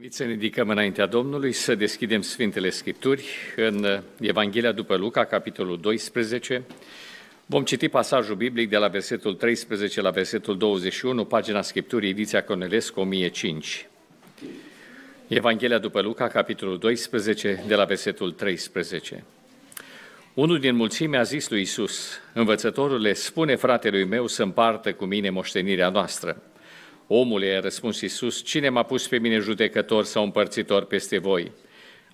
Vi să ne ridicăm înaintea Domnului să deschidem Sfintele Scripturi în Evanghelia după Luca, capitolul 12. Vom citi pasajul biblic de la versetul 13 la versetul 21, pagina Scripturii, ediția Cornelescu 1005. Evanghelia după Luca, capitolul 12, de la versetul 13. Unul din mulțime a zis lui Isus, învățătorule, spune fratelui meu să împartă cu mine moștenirea noastră. Omule, a răspuns Iisus, cine m-a pus pe mine judecător sau împărțitor peste voi?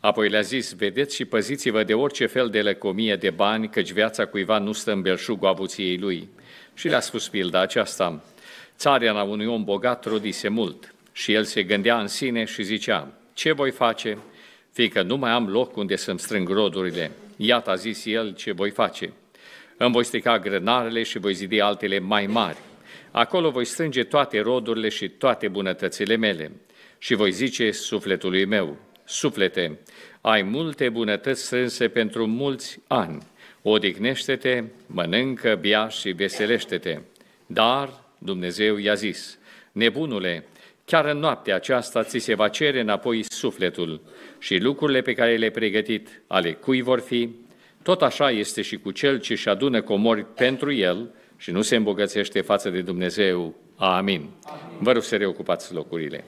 Apoi le-a zis, vedeți și păziți-vă de orice fel de lăcomie de bani, căci viața cuiva nu stă în belșugul avuției lui. Și le-a spus pilda aceasta, la unui om bogat rodise mult și el se gândea în sine și zicea, ce voi face, fiindcă nu mai am loc unde să-mi strâng rodurile. Iată, a zis el, ce voi face. Îmi voi strica grănarele și voi zidi altele mai mari Acolo voi strânge toate rodurile și toate bunătățile mele. Și voi zice sufletului meu, suflete, ai multe bunătăți strânse pentru mulți ani. Odihnește-te, mănâncă, bea și veselește-te. Dar Dumnezeu i-a zis, nebunule, chiar în noaptea aceasta ți se va cere înapoi sufletul și lucrurile pe care le-ai pregătit ale cui vor fi? Tot așa este și cu cel ce își adună comori pentru el și nu se îmbogățește față de Dumnezeu. Amin. Amin. Vă rog să reocupați locurile.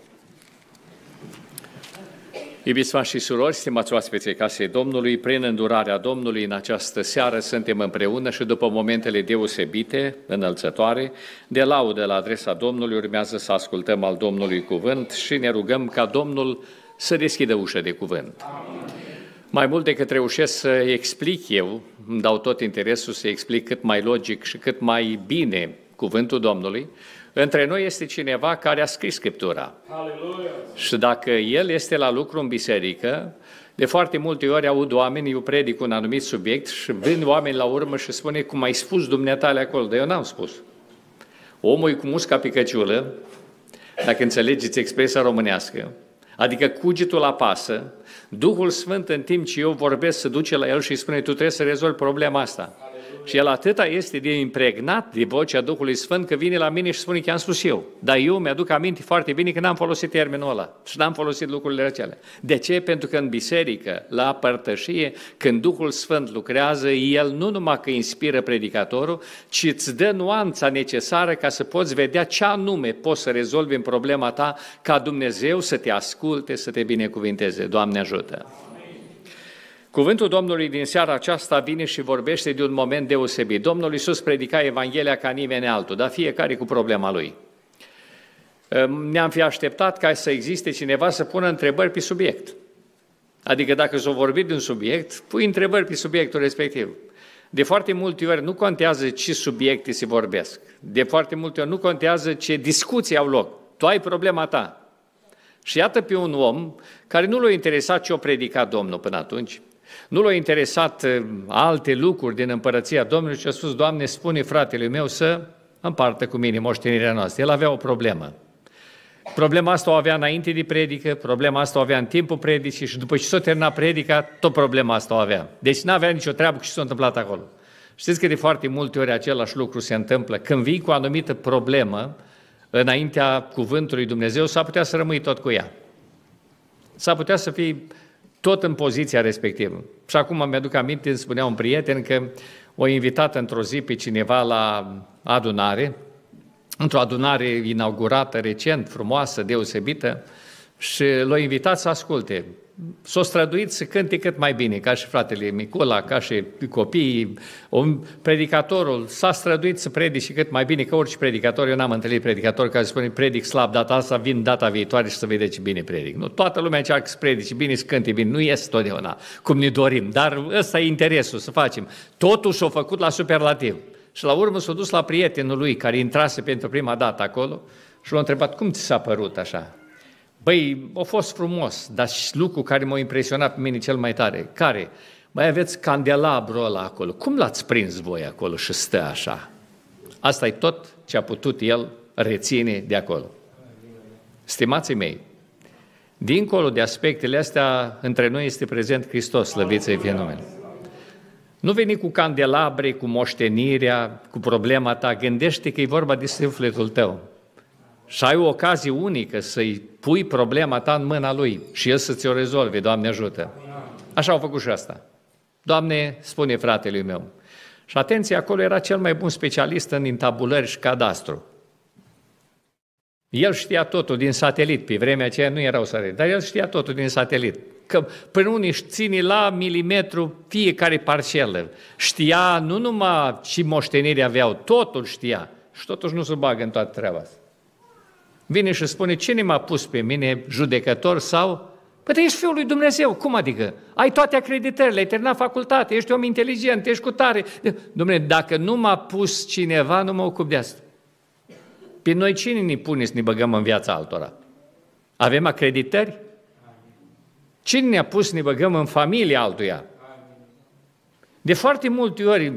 Iubiți frați și surori, stimați oaspeții casei Domnului, prin îndurarea Domnului în această seară suntem împreună și după momentele deosebite, înălțătoare, de laudă la adresa Domnului urmează să ascultăm al Domnului cuvânt și ne rugăm ca Domnul să deschidă ușa de cuvânt. Amin. Mai mult decât reușesc să explic eu, îmi dau tot interesul să explic cât mai logic și cât mai bine cuvântul Domnului, între noi este cineva care a scris Scriptura. Hallelujah. Și dacă el este la lucru în biserică, de foarte multe ori aud oameni, eu predic un anumit subiect și vin oameni la urmă și spune cum ai spus dumneatale acolo, dar eu n-am spus. Omul e cu musca picăciulă, dacă înțelegeți expresia românească, adică cugetul apasă, Duhul Sfânt, în timp ce eu vorbesc, se duce la el și îi spune, tu trebuie să rezolvi problema asta. Și el atâta este de impregnat de vocea Duhului Sfânt că vine la mine și spune că am spus eu. Dar eu mi-aduc aminte foarte bine că n-am folosit termenul ăla și n-am folosit lucrurile acelea. De ce? Pentru că în biserică, la părtășie, când Duhul Sfânt lucrează, el nu numai că inspiră predicatorul, ci îți dă nuanța necesară ca să poți vedea ce anume poți să rezolvi în problema ta ca Dumnezeu să te asculte, să te binecuvinteze. Doamne ajută! Cuvântul Domnului din seara aceasta vine și vorbește de un moment deosebit. Domnul Iisus predica Evanghelia ca nimeni altul, dar fiecare cu problema lui. Ehm, ne-am fi așteptat ca să existe cineva să pună întrebări pe subiect. Adică dacă s-o vorbit de un subiect, pui întrebări pe subiectul respectiv. De foarte multe ori nu contează ce subiecte se vorbesc. De foarte multe ori nu contează ce discuții au loc. Tu ai problema ta. Și iată pe un om care nu l-a interesat ce o predica Domnul până atunci, nu l-au interesat uh, alte lucruri din împărăția Domnului și a spus, Doamne, spune fratele meu să împartă cu mine moștenirea noastră. El avea o problemă. Problema asta o avea înainte de predică, problema asta o avea în timpul predicii și după ce s-a terminat predica, tot problema asta o avea. Deci nu avea nicio treabă cu ce s-a întâmplat acolo. Știți că de foarte multe ori același lucru se întâmplă. Când vii cu o anumită problemă înaintea cuvântului Dumnezeu, s-ar putea să rămâi tot cu ea. S-ar putea să fii tot în poziția respectivă. Și acum îmi aduc aminte, îmi spunea un prieten că o invitat într-o zi pe cineva la adunare, într-o adunare inaugurată recent, frumoasă, deosebită, și l-a invitat să asculte s-o străduit să cânte cât mai bine, ca și fratele Micula, ca și copiii. Un predicatorul s-a străduit să predice cât mai bine, că orice predicator, eu n-am întâlnit predicator care spune predic slab data asta, vin data viitoare și să vedeți ce bine predic. Nu, toată lumea încearcă să predice bine, să cânte bine, nu este totdeauna cum ne dorim, dar ăsta e interesul să facem. Totuși o a făcut la superlativ. Și la urmă s-a dus la prietenul lui care intrase pentru prima dată acolo și l-a întrebat cum ți s-a părut așa? Băi, a fost frumos, dar și lucru care m-a impresionat pe mine cel mai tare. Care? Mai aveți candelabrul ăla acolo. Cum l-ați prins voi acolo și stă așa? Asta e tot ce a putut el reține de acolo. Stimații mei, dincolo de aspectele astea, între noi este prezent Hristos, slăviță în fenomen. Nu veni cu candelabre, cu moștenirea, cu problema ta, gândește că e vorba de sufletul tău și ai o ocazie unică să-i pui problema ta în mâna lui și el să ți-o rezolve, Doamne ajută. Așa au făcut și asta. Doamne, spune fratele meu. Și atenție, acolo era cel mai bun specialist în intabulări și cadastru. El știa totul din satelit, pe vremea aceea nu erau satelit, dar el știa totul din satelit. Că până unii își ține la milimetru fiecare parcelă. Știa nu numai ce moștenire aveau, totul știa. Și totuși nu se bagă în toată treaba asta vine și spune, cine m-a pus pe mine judecător sau... Păi ești Fiul lui Dumnezeu, cum adică? Ai toate acreditările, ai terminat facultate, ești om inteligent, ești cu tare. Dumnezeu dacă nu m-a pus cineva, nu mă ocup de asta. Pe noi cine ne pune să ne băgăm în viața altora? Avem acreditări? Cine ne-a pus să ne băgăm în familia altuia? De foarte multe ori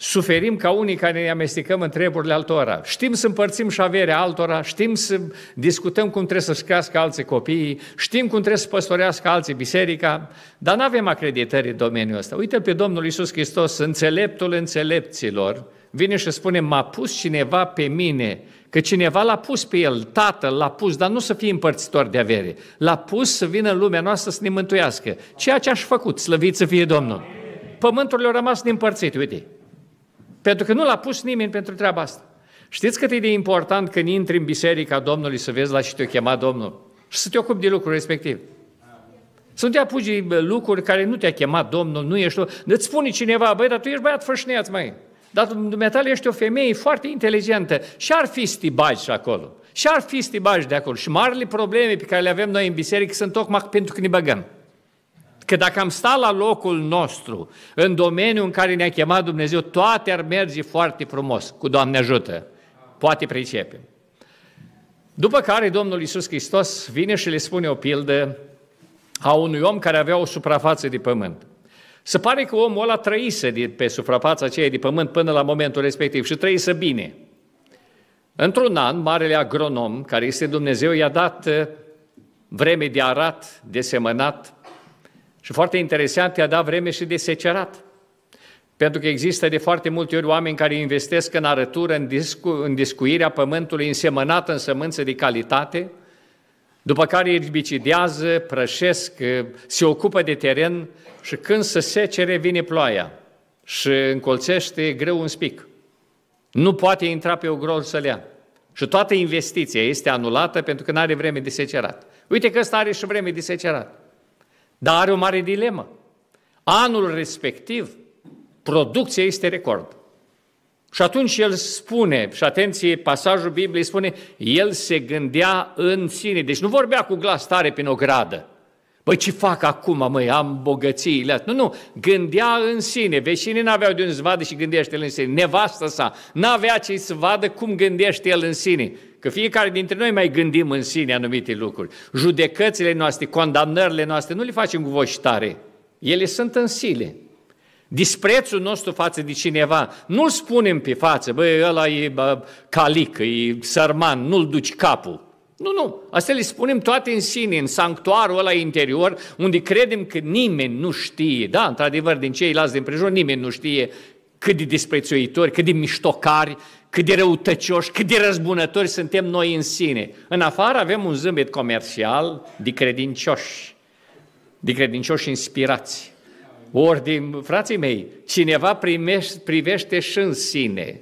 suferim ca unii care ne amestecăm în treburile altora. Știm să împărțim și averea altora, știm să discutăm cum trebuie să-și crească alții copiii, știm cum trebuie să păstorească alții biserica, dar nu avem acreditări în domeniul ăsta. Uite pe Domnul Isus Hristos, înțeleptul înțelepților, vine și spune, m-a pus cineva pe mine, că cineva l-a pus pe el, tatăl l-a pus, dar nu să fie împărțitor de avere, l-a pus să vină în lumea noastră să ne mântuiască, ceea ce aș făcut, slăvit să fie Domnul. Pământul le-a rămas împărțit. uite, pentru că nu l-a pus nimeni pentru treaba asta. Știți cât e de important când intri în biserica Domnului să vezi la ce te-a chemat Domnul și să te ocupi de lucruri respectiv. Să nu te apuci lucruri care nu te-a chemat Domnul, nu ești... Îți spune cineva, băi, dar tu ești băiat fășneat, mai. Dar dumneata ești o femeie foarte inteligentă și ar fi stibaj acolo. Și ar fi stibaj de acolo. Și marile probleme pe care le avem noi în biserică sunt tocmai pentru că ne băgăm. Că dacă am stat la locul nostru, în domeniul în care ne-a chemat Dumnezeu, toate ar merge foarte frumos, cu Doamne ajută. Poate pricepem. După care Domnul Iisus Hristos vine și le spune o pildă a unui om care avea o suprafață de pământ. Se pare că omul ăla trăise de pe suprafața aceea de pământ până la momentul respectiv și trăise bine. Într-un an, marele agronom, care este Dumnezeu, i-a dat uh, vreme de arat, de semănat, și foarte interesant, i-a dat vreme și de secerat. Pentru că există de foarte multe ori oameni care investesc în arătură, în, discu, în discuirea pământului însemănat în sămânță de calitate, după care erbicidează, prășesc, se ocupă de teren și când se secere vine ploaia și încolțește greu un spic. Nu poate intra pe o grol să ia. Și toată investiția este anulată pentru că nu are vreme de secerat. Uite că ăsta are și vreme de secerat. Dar are o mare dilemă. Anul respectiv, producția este record. Și atunci el spune, și atenție, pasajul Bibliei spune, el se gândea în sine. Deci nu vorbea cu glas tare prin o gradă. Băi, ce fac acum, măi, am bogățiile astea. Nu, nu, gândea în sine. Vecinii n-aveau de unde să vadă și gândește el în sine. Nevastă sa n-avea ce să vadă cum gândește el în sine. Că fiecare dintre noi mai gândim în sine anumite lucruri. Judecățile noastre, condamnările noastre, nu le facem cu voci tare. Ele sunt în sile. Disprețul nostru față de cineva, nu-l spunem pe față, băi, ăla e bă, calic, e sărman, nu-l duci capul. Nu, nu, astea le spunem toate în sine, în sanctuarul ăla interior, unde credem că nimeni nu știe, da, într-adevăr, din ceilalți din prejur, nimeni nu știe cât de disprețuitori, cât de miștocari, cât de răutăcioși, cât de răzbunători suntem noi în sine. În afară avem un zâmbet comercial de credincioși, de credincioși inspirați. Ori din frații mei, cineva primește, privește și în sine,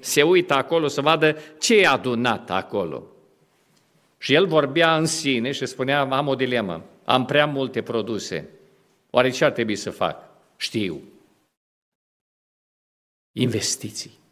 se uită acolo să vadă ce e adunat acolo. Și el vorbea în sine și spunea, am o dilemă, am prea multe produse, oare ce ar trebui să fac? Știu. Investiții.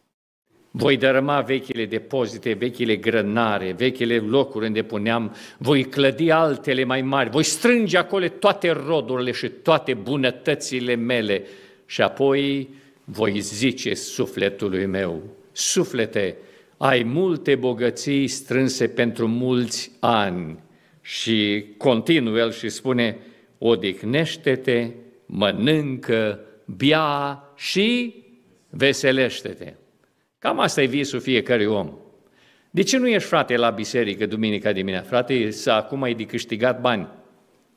Voi dărâma vechile depozite, vechile grănare, vechile locuri unde puneam, voi clădi altele mai mari, voi strânge acolo toate rodurile și toate bunătățile mele și apoi voi zice sufletului meu, suflete, ai multe bogății strânse pentru mulți ani. Și continuă el și spune, odihnește-te, mănâncă, bia și veselește-te. Cam asta e visul fiecărui om. De ce nu ești, frate, la biserică duminica dimineața? Frate, să acum ai de câștigat bani.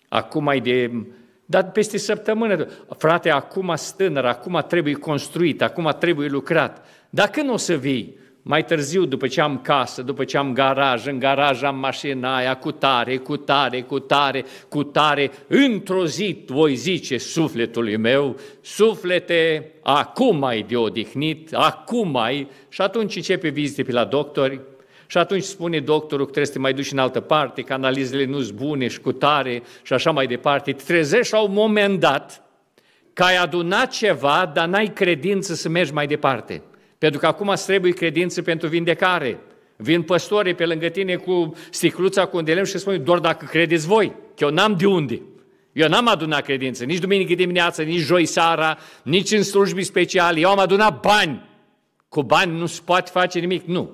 Acum ai de... Dar peste săptămână, frate, acum stânăr, acum trebuie construit, acum trebuie lucrat. Dacă nu o să vii, mai târziu, după ce am casă, după ce am garaj, în garaj am mașina aia, cu tare, cu tare, cu tare, cu tare, într-o zi voi zice sufletului meu, suflete, acum ai de odihnit, acum ai, și atunci începe vizite pe la doctori, și atunci spune doctorul că trebuie să te mai duci în altă parte, că analizele nu sunt bune și cu tare și așa mai departe. Te trezești la un moment dat că ai adunat ceva, dar n-ai credință să mergi mai departe. Pentru că acum îți trebuie credință pentru vindecare. Vin păstorii pe lângă tine cu sticluța, cu un și spun, doar dacă credeți voi, că eu n-am de unde. Eu n-am adunat credință, nici duminică dimineață, nici joi seara, nici în slujbi speciale. Eu am adunat bani. Cu bani nu se poate face nimic, nu.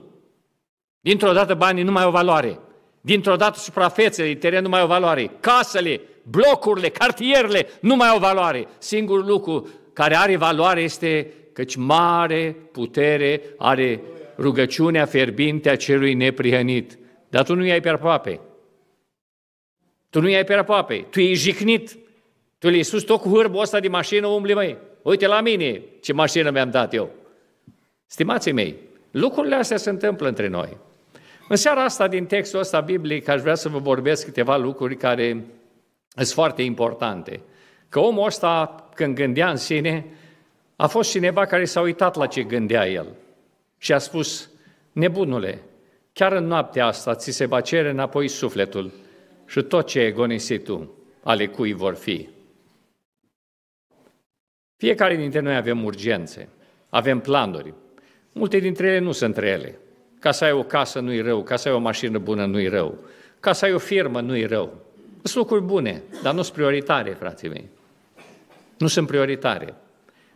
Dintr-o dată banii nu mai au valoare. Dintr-o dată suprafețele, terenul nu mai au valoare. Casele, blocurile, cartierele nu mai au valoare. Singurul lucru care are valoare este căci mare putere are rugăciunea fierbinte a celui neprihănit. Dar tu nu i-ai pe aproape. Tu nu i-ai pe aproape. Tu ești jignit. Tu le-ai spus tot cu hârbul ăsta de mașină, umbli mai. Uite la mine ce mașină mi-am dat eu. Stimații mei, lucrurile astea se întâmplă între noi. În seara asta, din textul ăsta biblic, aș vrea să vă vorbesc câteva lucruri care sunt foarte importante. Că omul ăsta, când gândea în sine, a fost cineva care s-a uitat la ce gândea el și a spus, nebunule, chiar în noaptea asta ți se va cere înapoi sufletul și tot ce gonisit tu, ale cui vor fi. Fiecare dintre noi avem urgențe, avem planuri. Multe dintre ele nu sunt reale. Ca să ai o casă nu-i rău, ca să ai o mașină bună nu-i rău, ca să ai o firmă nu-i rău. Sunt lucruri bune, dar nu sunt prioritare, frații mei. Nu sunt prioritare.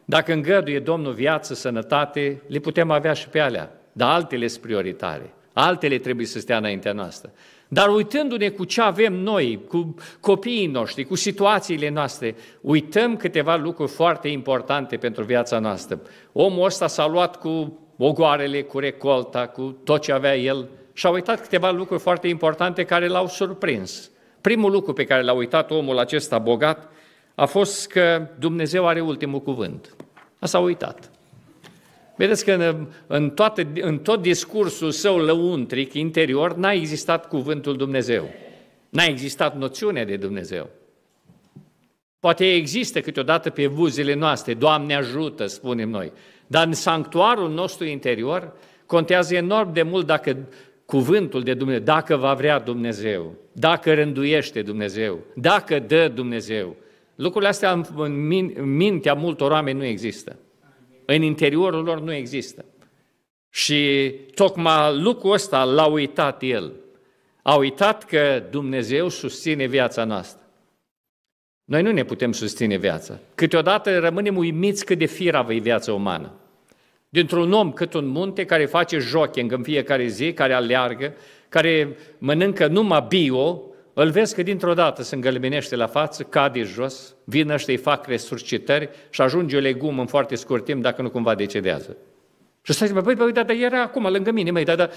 Dacă îngăduie Domnul viață, sănătate, le putem avea și pe alea, dar altele sunt prioritare. Altele trebuie să stea înaintea noastră. Dar uitându-ne cu ce avem noi, cu copiii noștri, cu situațiile noastre, uităm câteva lucruri foarte importante pentru viața noastră. Omul ăsta s-a luat cu ogoarele, cu recolta, cu tot ce avea el și a uitat câteva lucruri foarte importante care l-au surprins. Primul lucru pe care l-a uitat omul acesta bogat a fost că Dumnezeu are ultimul cuvânt s-a uitat. Vedeți că în, în, toate, în tot discursul său lăuntric, interior, n-a existat cuvântul Dumnezeu. N-a existat noțiunea de Dumnezeu. Poate există câteodată pe buzele noastre, Doamne ajută, spunem noi, dar în sanctuarul nostru interior contează enorm de mult dacă cuvântul de Dumnezeu, dacă va vrea Dumnezeu, dacă rânduiește Dumnezeu, dacă dă Dumnezeu, Lucrurile astea în, min, în mintea multor oameni nu există. În interiorul lor nu există. Și tocmai lucrul ăsta l-a uitat el. A uitat că Dumnezeu susține viața noastră. Noi nu ne putem susține viața. Câteodată rămânem uimiți cât de firavă e viața umană. Dintr-un om cât un munte care face joking în fiecare zi, care aleargă, care mănâncă numai bio, îl vezi că dintr-o dată se îngălbenește la față, cade jos, vin ăștia, îi fac resurcitări și ajunge o legumă în foarte scurt timp dacă nu cumva decedează. Și stai zice, băi, băi, dar da, era acum lângă mine, măi, dar da,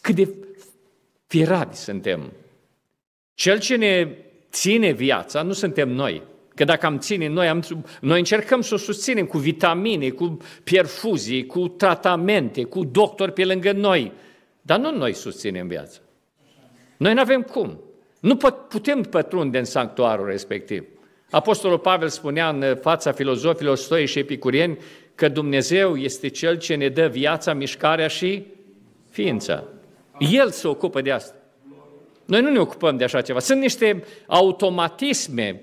cât de fierabi suntem. Cel ce ne ține viața nu suntem noi. Că dacă am ține, noi, am, noi încercăm să o susținem cu vitamine, cu perfuzii, cu tratamente, cu doctori pe lângă noi. Dar nu noi susținem viața. Noi nu avem cum. Nu putem pătrunde în sanctuarul respectiv. Apostolul Pavel spunea în fața filozofilor stoi și epicurieni că Dumnezeu este Cel ce ne dă viața, mișcarea și ființa. El se ocupă de asta. Noi nu ne ocupăm de așa ceva. Sunt niște automatisme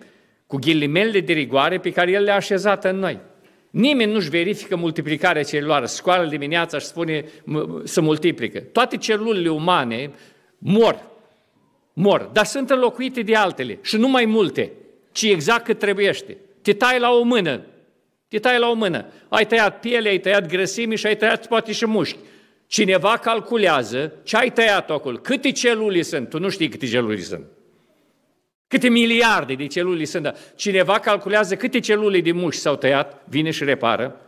cu ghilimele de rigoare pe care El le-a așezat în noi. Nimeni nu-și verifică multiplicarea celulară. Scoală dimineața și spune să multiplică. Toate celulele umane mor mor, dar sunt înlocuite de altele și nu mai multe, ci exact cât trebuiește. Te tai la o mână, te tai la o mână, ai tăiat piele, ai tăiat grăsimi și ai tăiat poate și mușchi. Cineva calculează ce ai tăiat acolo, câte celule sunt, tu nu știi câte celule sunt. Câte miliarde de celule sunt, dar cineva calculează câte celule de mușchi s-au tăiat, vine și repară,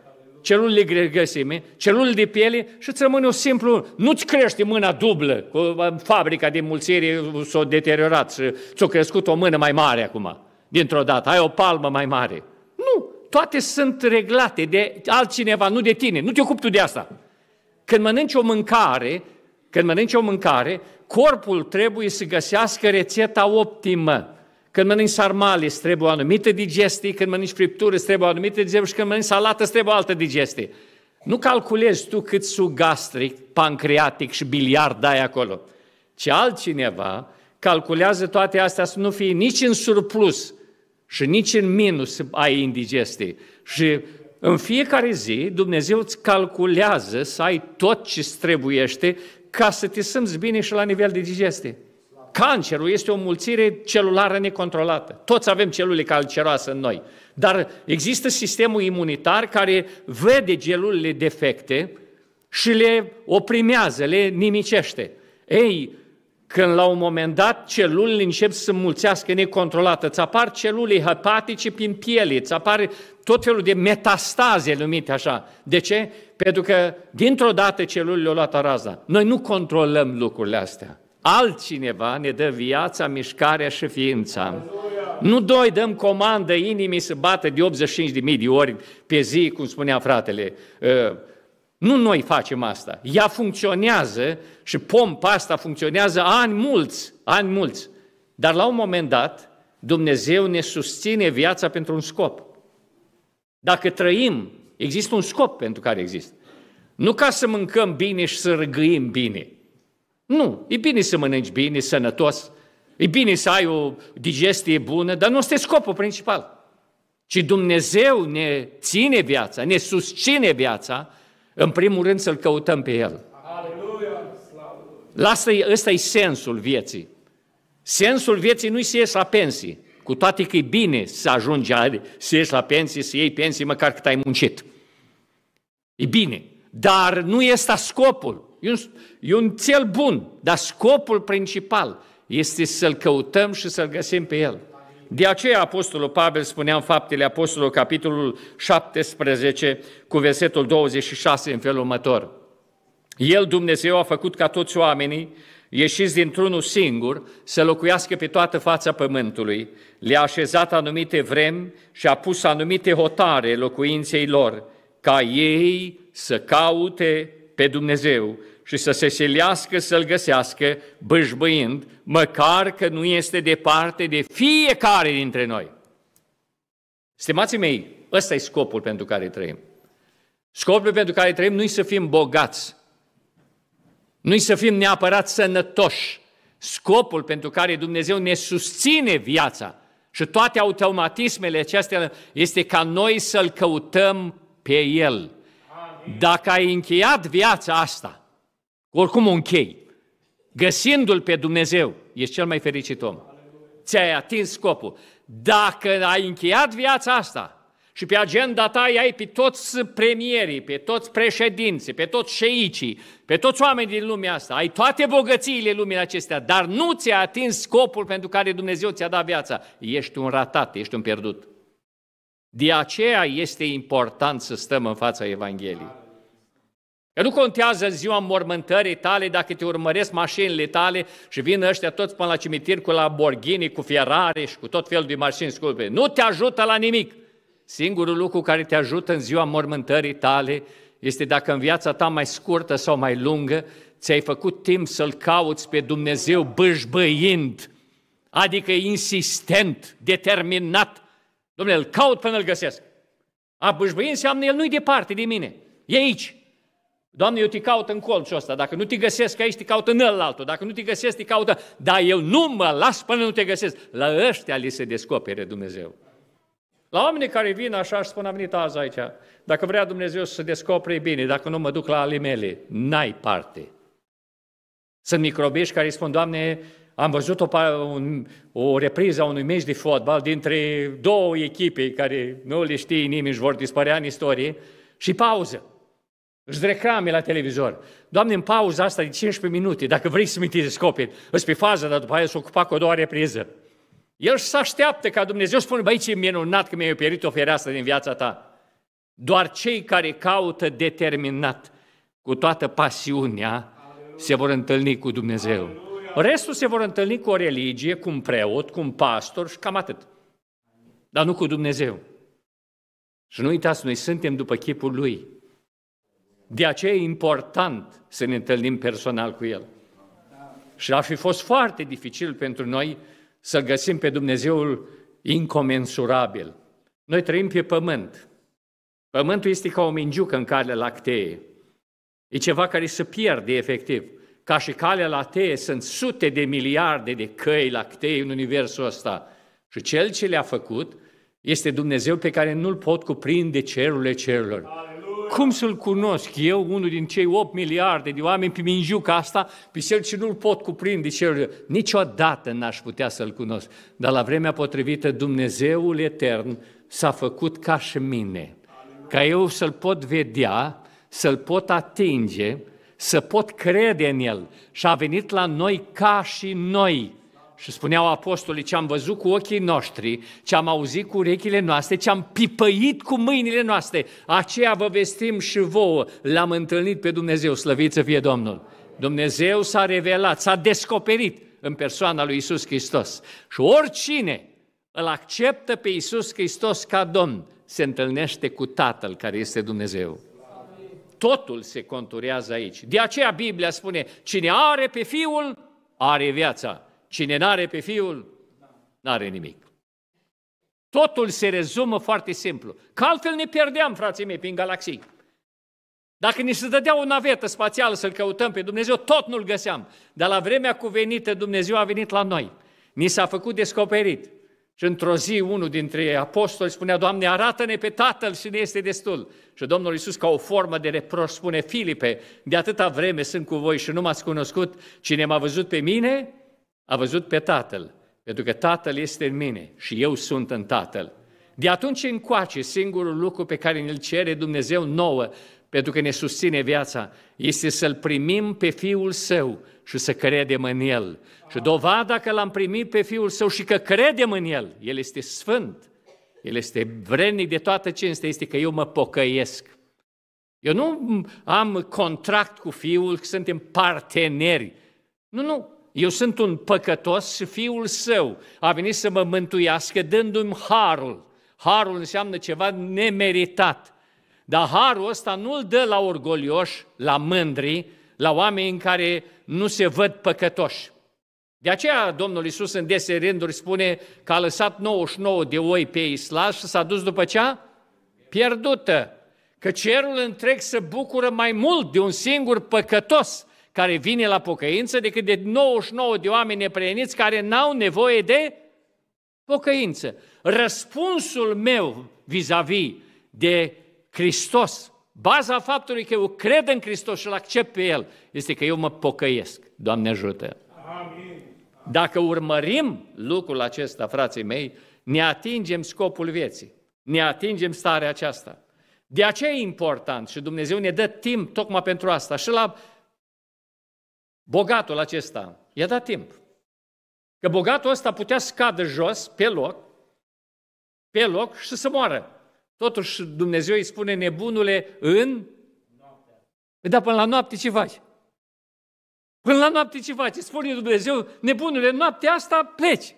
celulele grăsime, celulele de piele și îți rămâne o simplu, nu-ți crește mâna dublă, cu uh, fabrica de mulțire uh, s-a deteriorat și ți-a crescut o mână mai mare acum, dintr-o dată, ai o palmă mai mare. Nu, toate sunt reglate de altcineva, nu de tine, nu te ocupi tu de asta. Când mănânci o mâncare, când mănânci o mâncare, corpul trebuie să găsească rețeta optimă când mănânci sarmale îți trebuie o anumită digestie, când mănânci friptură, îți trebuie o anumită digestie și când mănânci salată îți trebuie o altă digestie. Nu calculezi tu cât suc gastric, pancreatic și biliar dai acolo, ci altcineva calculează toate astea să nu fie nici în surplus și nici în minus ai indigestie. Și în fiecare zi Dumnezeu îți calculează să ai tot ce trebuiește ca să te simți bine și la nivel de digestie. Cancerul este o mulțire celulară necontrolată. Toți avem celule canceroase în noi. Dar există sistemul imunitar care vede celulele defecte și le oprimează, le nimicește. Ei, când la un moment dat celulele încep să mulțească necontrolată, îți apar celule hepatice prin piele, îți apar tot felul de metastaze numite așa. De ce? Pentru că dintr-o dată celulele au luat raza. Noi nu controlăm lucrurile astea altcineva ne dă viața, mișcarea și ființa. Nu doi dăm comandă inimii să bată de 85.000 de ori pe zi, cum spunea fratele. Ă, nu noi facem asta. Ea funcționează și pompa asta funcționează ani mulți, ani mulți. Dar la un moment dat, Dumnezeu ne susține viața pentru un scop. Dacă trăim, există un scop pentru care există. Nu ca să mâncăm bine și să râgâim bine – nu, e bine să mănânci bine, sănătos, e bine să ai o digestie bună, dar nu este scopul principal. Ci Dumnezeu ne ține viața, ne susține viața, în primul rând să-L căutăm pe El. Lasă, ăsta e sensul vieții. Sensul vieții nu-i să ieși la pensie, cu toate că e bine să ajungi să ieși la pensie, să iei pensie măcar cât ai muncit. E bine, dar nu este scopul. E un, e un cel bun, dar scopul principal este să-L căutăm și să-L găsim pe El. De aceea Apostolul Pavel spunea în Faptele Apostolului, capitolul 17, cu versetul 26, în felul următor. El, Dumnezeu, a făcut ca toți oamenii, ieșiți dintr-unul singur, să locuiască pe toată fața pământului. Le-a așezat anumite vremi și a pus anumite hotare locuinței lor, ca ei să caute pe Dumnezeu și să se silească să-L găsească bâșbâind, măcar că nu este departe de fiecare dintre noi. Stimații mei, ăsta e scopul pentru care trăim. Scopul pentru care trăim nu-i să fim bogați, nu-i să fim neapărat sănătoși. Scopul pentru care Dumnezeu ne susține viața și toate automatismele acestea este ca noi să-L căutăm pe El. Dacă ai încheiat viața asta oricum o închei. Găsindu-L pe Dumnezeu, ești cel mai fericit om. Ți-ai atins scopul. Dacă ai încheiat viața asta și pe agenda ta ai pe toți premierii, pe toți președinții, pe toți șeicii, pe toți oamenii din lumea asta, ai toate bogățiile lumii acestea, dar nu ți-ai atins scopul pentru care Dumnezeu ți-a dat viața, ești un ratat, ești un pierdut. De aceea este important să stăm în fața Evangheliei. Că nu contează ziua mormântării tale dacă te urmăresc mașinile tale și vin ăștia toți până la cimitir cu Lamborghini, cu Ferrari și cu tot felul de mașini scumpe. Nu te ajută la nimic. Singurul lucru care te ajută în ziua mormântării tale este dacă în viața ta mai scurtă sau mai lungă ți-ai făcut timp să-L cauți pe Dumnezeu bâșbăind, adică insistent, determinat. Domnule, îl caut până îl găsesc. A bâșbăi înseamnă el nu-i departe de mine, e aici. Doamne, eu te caut în colțul ăsta, dacă nu te găsesc aici, te caut în altul, dacă nu te găsesc, te caută, dar eu nu mă las până nu te găsesc. La ăștia li se descopere Dumnezeu. La oamenii care vin așa și spun, am venit azi aici, dacă vrea Dumnezeu să se descopere, bine, dacă nu mă duc la alimele, n-ai parte. Sunt microbiști care îi spun, Doamne, am văzut o, un, o repriză a unui meci de fotbal dintre două echipe care nu le știe nimeni și vor dispărea în istorie și pauză. Își reclame la televizor. Doamne, în pauza asta de 15 minute, dacă vrei să mi te descoperi, îți pe fază, dar după aceea s-o ocupa cu o doua repriză. El se așteaptă ca Dumnezeu spune, băi, ce minunat că mi-ai pierit o fereastră din viața ta. Doar cei care caută determinat, cu toată pasiunea, Aleluia. se vor întâlni cu Dumnezeu. Aleluia. Restul se vor întâlni cu o religie, cu un preot, cu un pastor și cam atât. Dar nu cu Dumnezeu. Și nu uitați, noi suntem după chipul Lui. De aceea e important să ne întâlnim personal cu El. Și ar fi fost foarte dificil pentru noi să găsim pe Dumnezeul incomensurabil. Noi trăim pe pământ. Pământul este ca o mingiucă în calea lactee. E ceva care se pierde efectiv. Ca și calea lactee sunt sute de miliarde de căi lactee în universul ăsta. Și cel ce le-a făcut este Dumnezeu pe care nu-l pot cuprinde cerurile cerurilor. Cum să-l cunosc eu, unul din cei 8 miliarde de oameni pe minjuca asta, pe cel ce nu-l pot cuprinde, cel... niciodată n-aș putea să-l cunosc. Dar la vremea potrivită, Dumnezeul etern s-a făcut ca și mine, ca eu să-l pot vedea, să-l pot atinge, să pot crede în el și a venit la noi ca și noi, și spuneau apostolii ce am văzut cu ochii noștri, ce am auzit cu urechile noastre, ce am pipăit cu mâinile noastre, aceea vă vestim și vouă, l-am întâlnit pe Dumnezeu, slăvit să fie Domnul. Dumnezeu s-a revelat, s-a descoperit în persoana lui Isus Hristos. Și oricine îl acceptă pe Isus Hristos ca Domn, se întâlnește cu Tatăl care este Dumnezeu. Totul se conturează aici. De aceea Biblia spune, cine are pe Fiul, are viața. Cine n-are pe Fiul, n-are nimic. Totul se rezumă foarte simplu. Că altfel ne pierdeam, frații mei, prin galaxii. Dacă ni se dădea o navetă spațială să-L căutăm pe Dumnezeu, tot nu-L găseam. Dar la vremea cuvenită, Dumnezeu a venit la noi. Ni s-a făcut descoperit. Și într-o zi, unul dintre apostoli spunea, Doamne, arată-ne pe Tatăl și ne este destul. Și Domnul Iisus, ca o formă de reproș, spune, Filipe, de atâta vreme sunt cu voi și nu m-ați cunoscut, cine m-a văzut pe mine, a văzut pe Tatăl, pentru că Tatăl este în mine și eu sunt în Tatăl. De atunci încoace, singurul lucru pe care ne-l cere Dumnezeu nouă, pentru că ne susține viața, este să-L primim pe Fiul Său și să credem în El. Și dovada că L-am primit pe Fiul Său și că credem în El, El este sfânt, El este vrednic de toată cinstea, este că eu mă pocăiesc. Eu nu am contract cu Fiul, că suntem parteneri. Nu, nu, eu sunt un păcătos și fiul său a venit să mă mântuiască dându-mi harul. Harul înseamnă ceva nemeritat. Dar harul ăsta nu-l dă la orgolioși, la mândri, la oameni în care nu se văd păcătoși. De aceea Domnul Iisus în dese rânduri spune că a lăsat 99 de oi pe islaș și s-a dus după cea pierdută. Că cerul întreg se bucură mai mult de un singur păcătos care vine la pocăință decât de 99 de oameni nepreniți care n-au nevoie de pocăință. Răspunsul meu vis-a-vis de Hristos, baza faptului că eu cred în Hristos și îl accept pe El, este că eu mă pocăiesc. Doamne ajută! Amin. Dacă urmărim lucrul acesta, frații mei, ne atingem scopul vieții, ne atingem starea aceasta. De aceea e important și Dumnezeu ne dă timp tocmai pentru asta. Și la bogatul acesta, i-a dat timp. Că bogatul ăsta putea scadă jos, pe loc, pe loc și să moară. Totuși Dumnezeu îi spune, nebunule, în... Noaptea. Da, până la noapte ce faci? Până la noapte ce faci? Spune Dumnezeu, nebunule, noaptea asta pleci.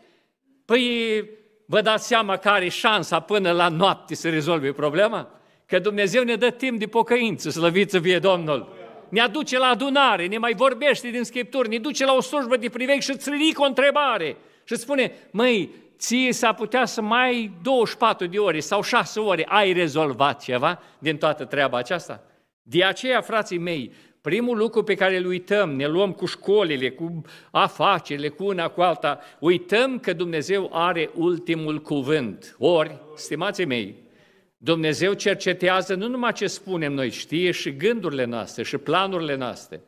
Păi vă dați seama că are șansa până la noapte să rezolve problema? Că Dumnezeu ne dă timp de pocăință, slăviți să fie Domnul ne aduce la adunare, ne mai vorbește din Scripturi, ne duce la o slujbă de priveg și îți ridică o întrebare și spune, măi, ție s a putea să mai 24 de ore sau 6 ore ai rezolvat ceva din toată treaba aceasta? De aceea, frații mei, primul lucru pe care îl uităm, ne luăm cu școlile, cu afacerile, cu una, cu alta, uităm că Dumnezeu are ultimul cuvânt. Ori, stimații mei, Dumnezeu cercetează nu numai ce spunem noi, știe și gândurile noastre și planurile noastre.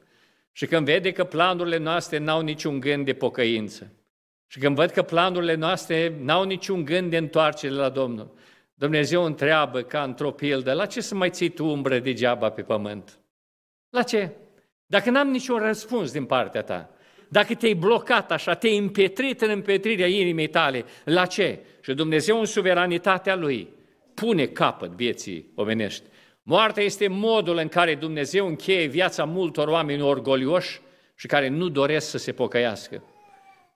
Și când vede că planurile noastre n-au niciun gând de pocăință, și când văd că planurile noastre n-au niciun gând de întoarcere la Domnul, Dumnezeu întreabă ca într-o pildă, la ce să mai ții tu umbră degeaba pe pământ? La ce? Dacă n-am niciun răspuns din partea ta, dacă te-ai blocat așa, te-ai împietrit în împietrirea inimii tale, la ce? Și Dumnezeu în suveranitatea Lui pune capăt vieții omenești. Moartea este modul în care Dumnezeu încheie viața multor oameni orgolioși și care nu doresc să se pocăiască.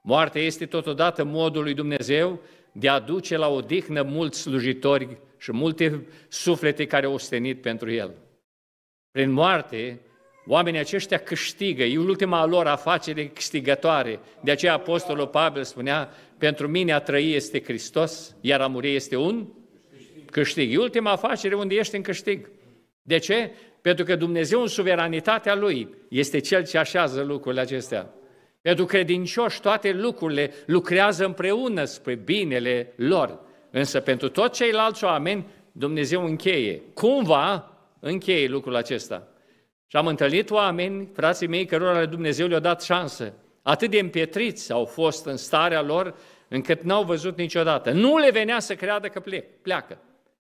Moartea este totodată modul lui Dumnezeu de a duce la odihnă mulți slujitori și multe suflete care au ostenit pentru el. Prin moarte, oamenii aceștia câștigă, e ultima lor afacere câștigătoare. De aceea Apostolul Pavel spunea, pentru mine a trăi este Hristos, iar a muri este un câștig. E ultima afacere unde ești în câștig. De ce? Pentru că Dumnezeu în suveranitatea Lui este Cel ce așează lucrurile acestea. Pentru credincioși toate lucrurile lucrează împreună spre binele lor. Însă pentru toți ceilalți oameni, Dumnezeu încheie. Cumva încheie lucrul acesta. Și am întâlnit oameni, frații mei, cărora Dumnezeu le-a dat șansă. Atât de împietriți au fost în starea lor, încât n-au văzut niciodată. Nu le venea să creadă că pleacă.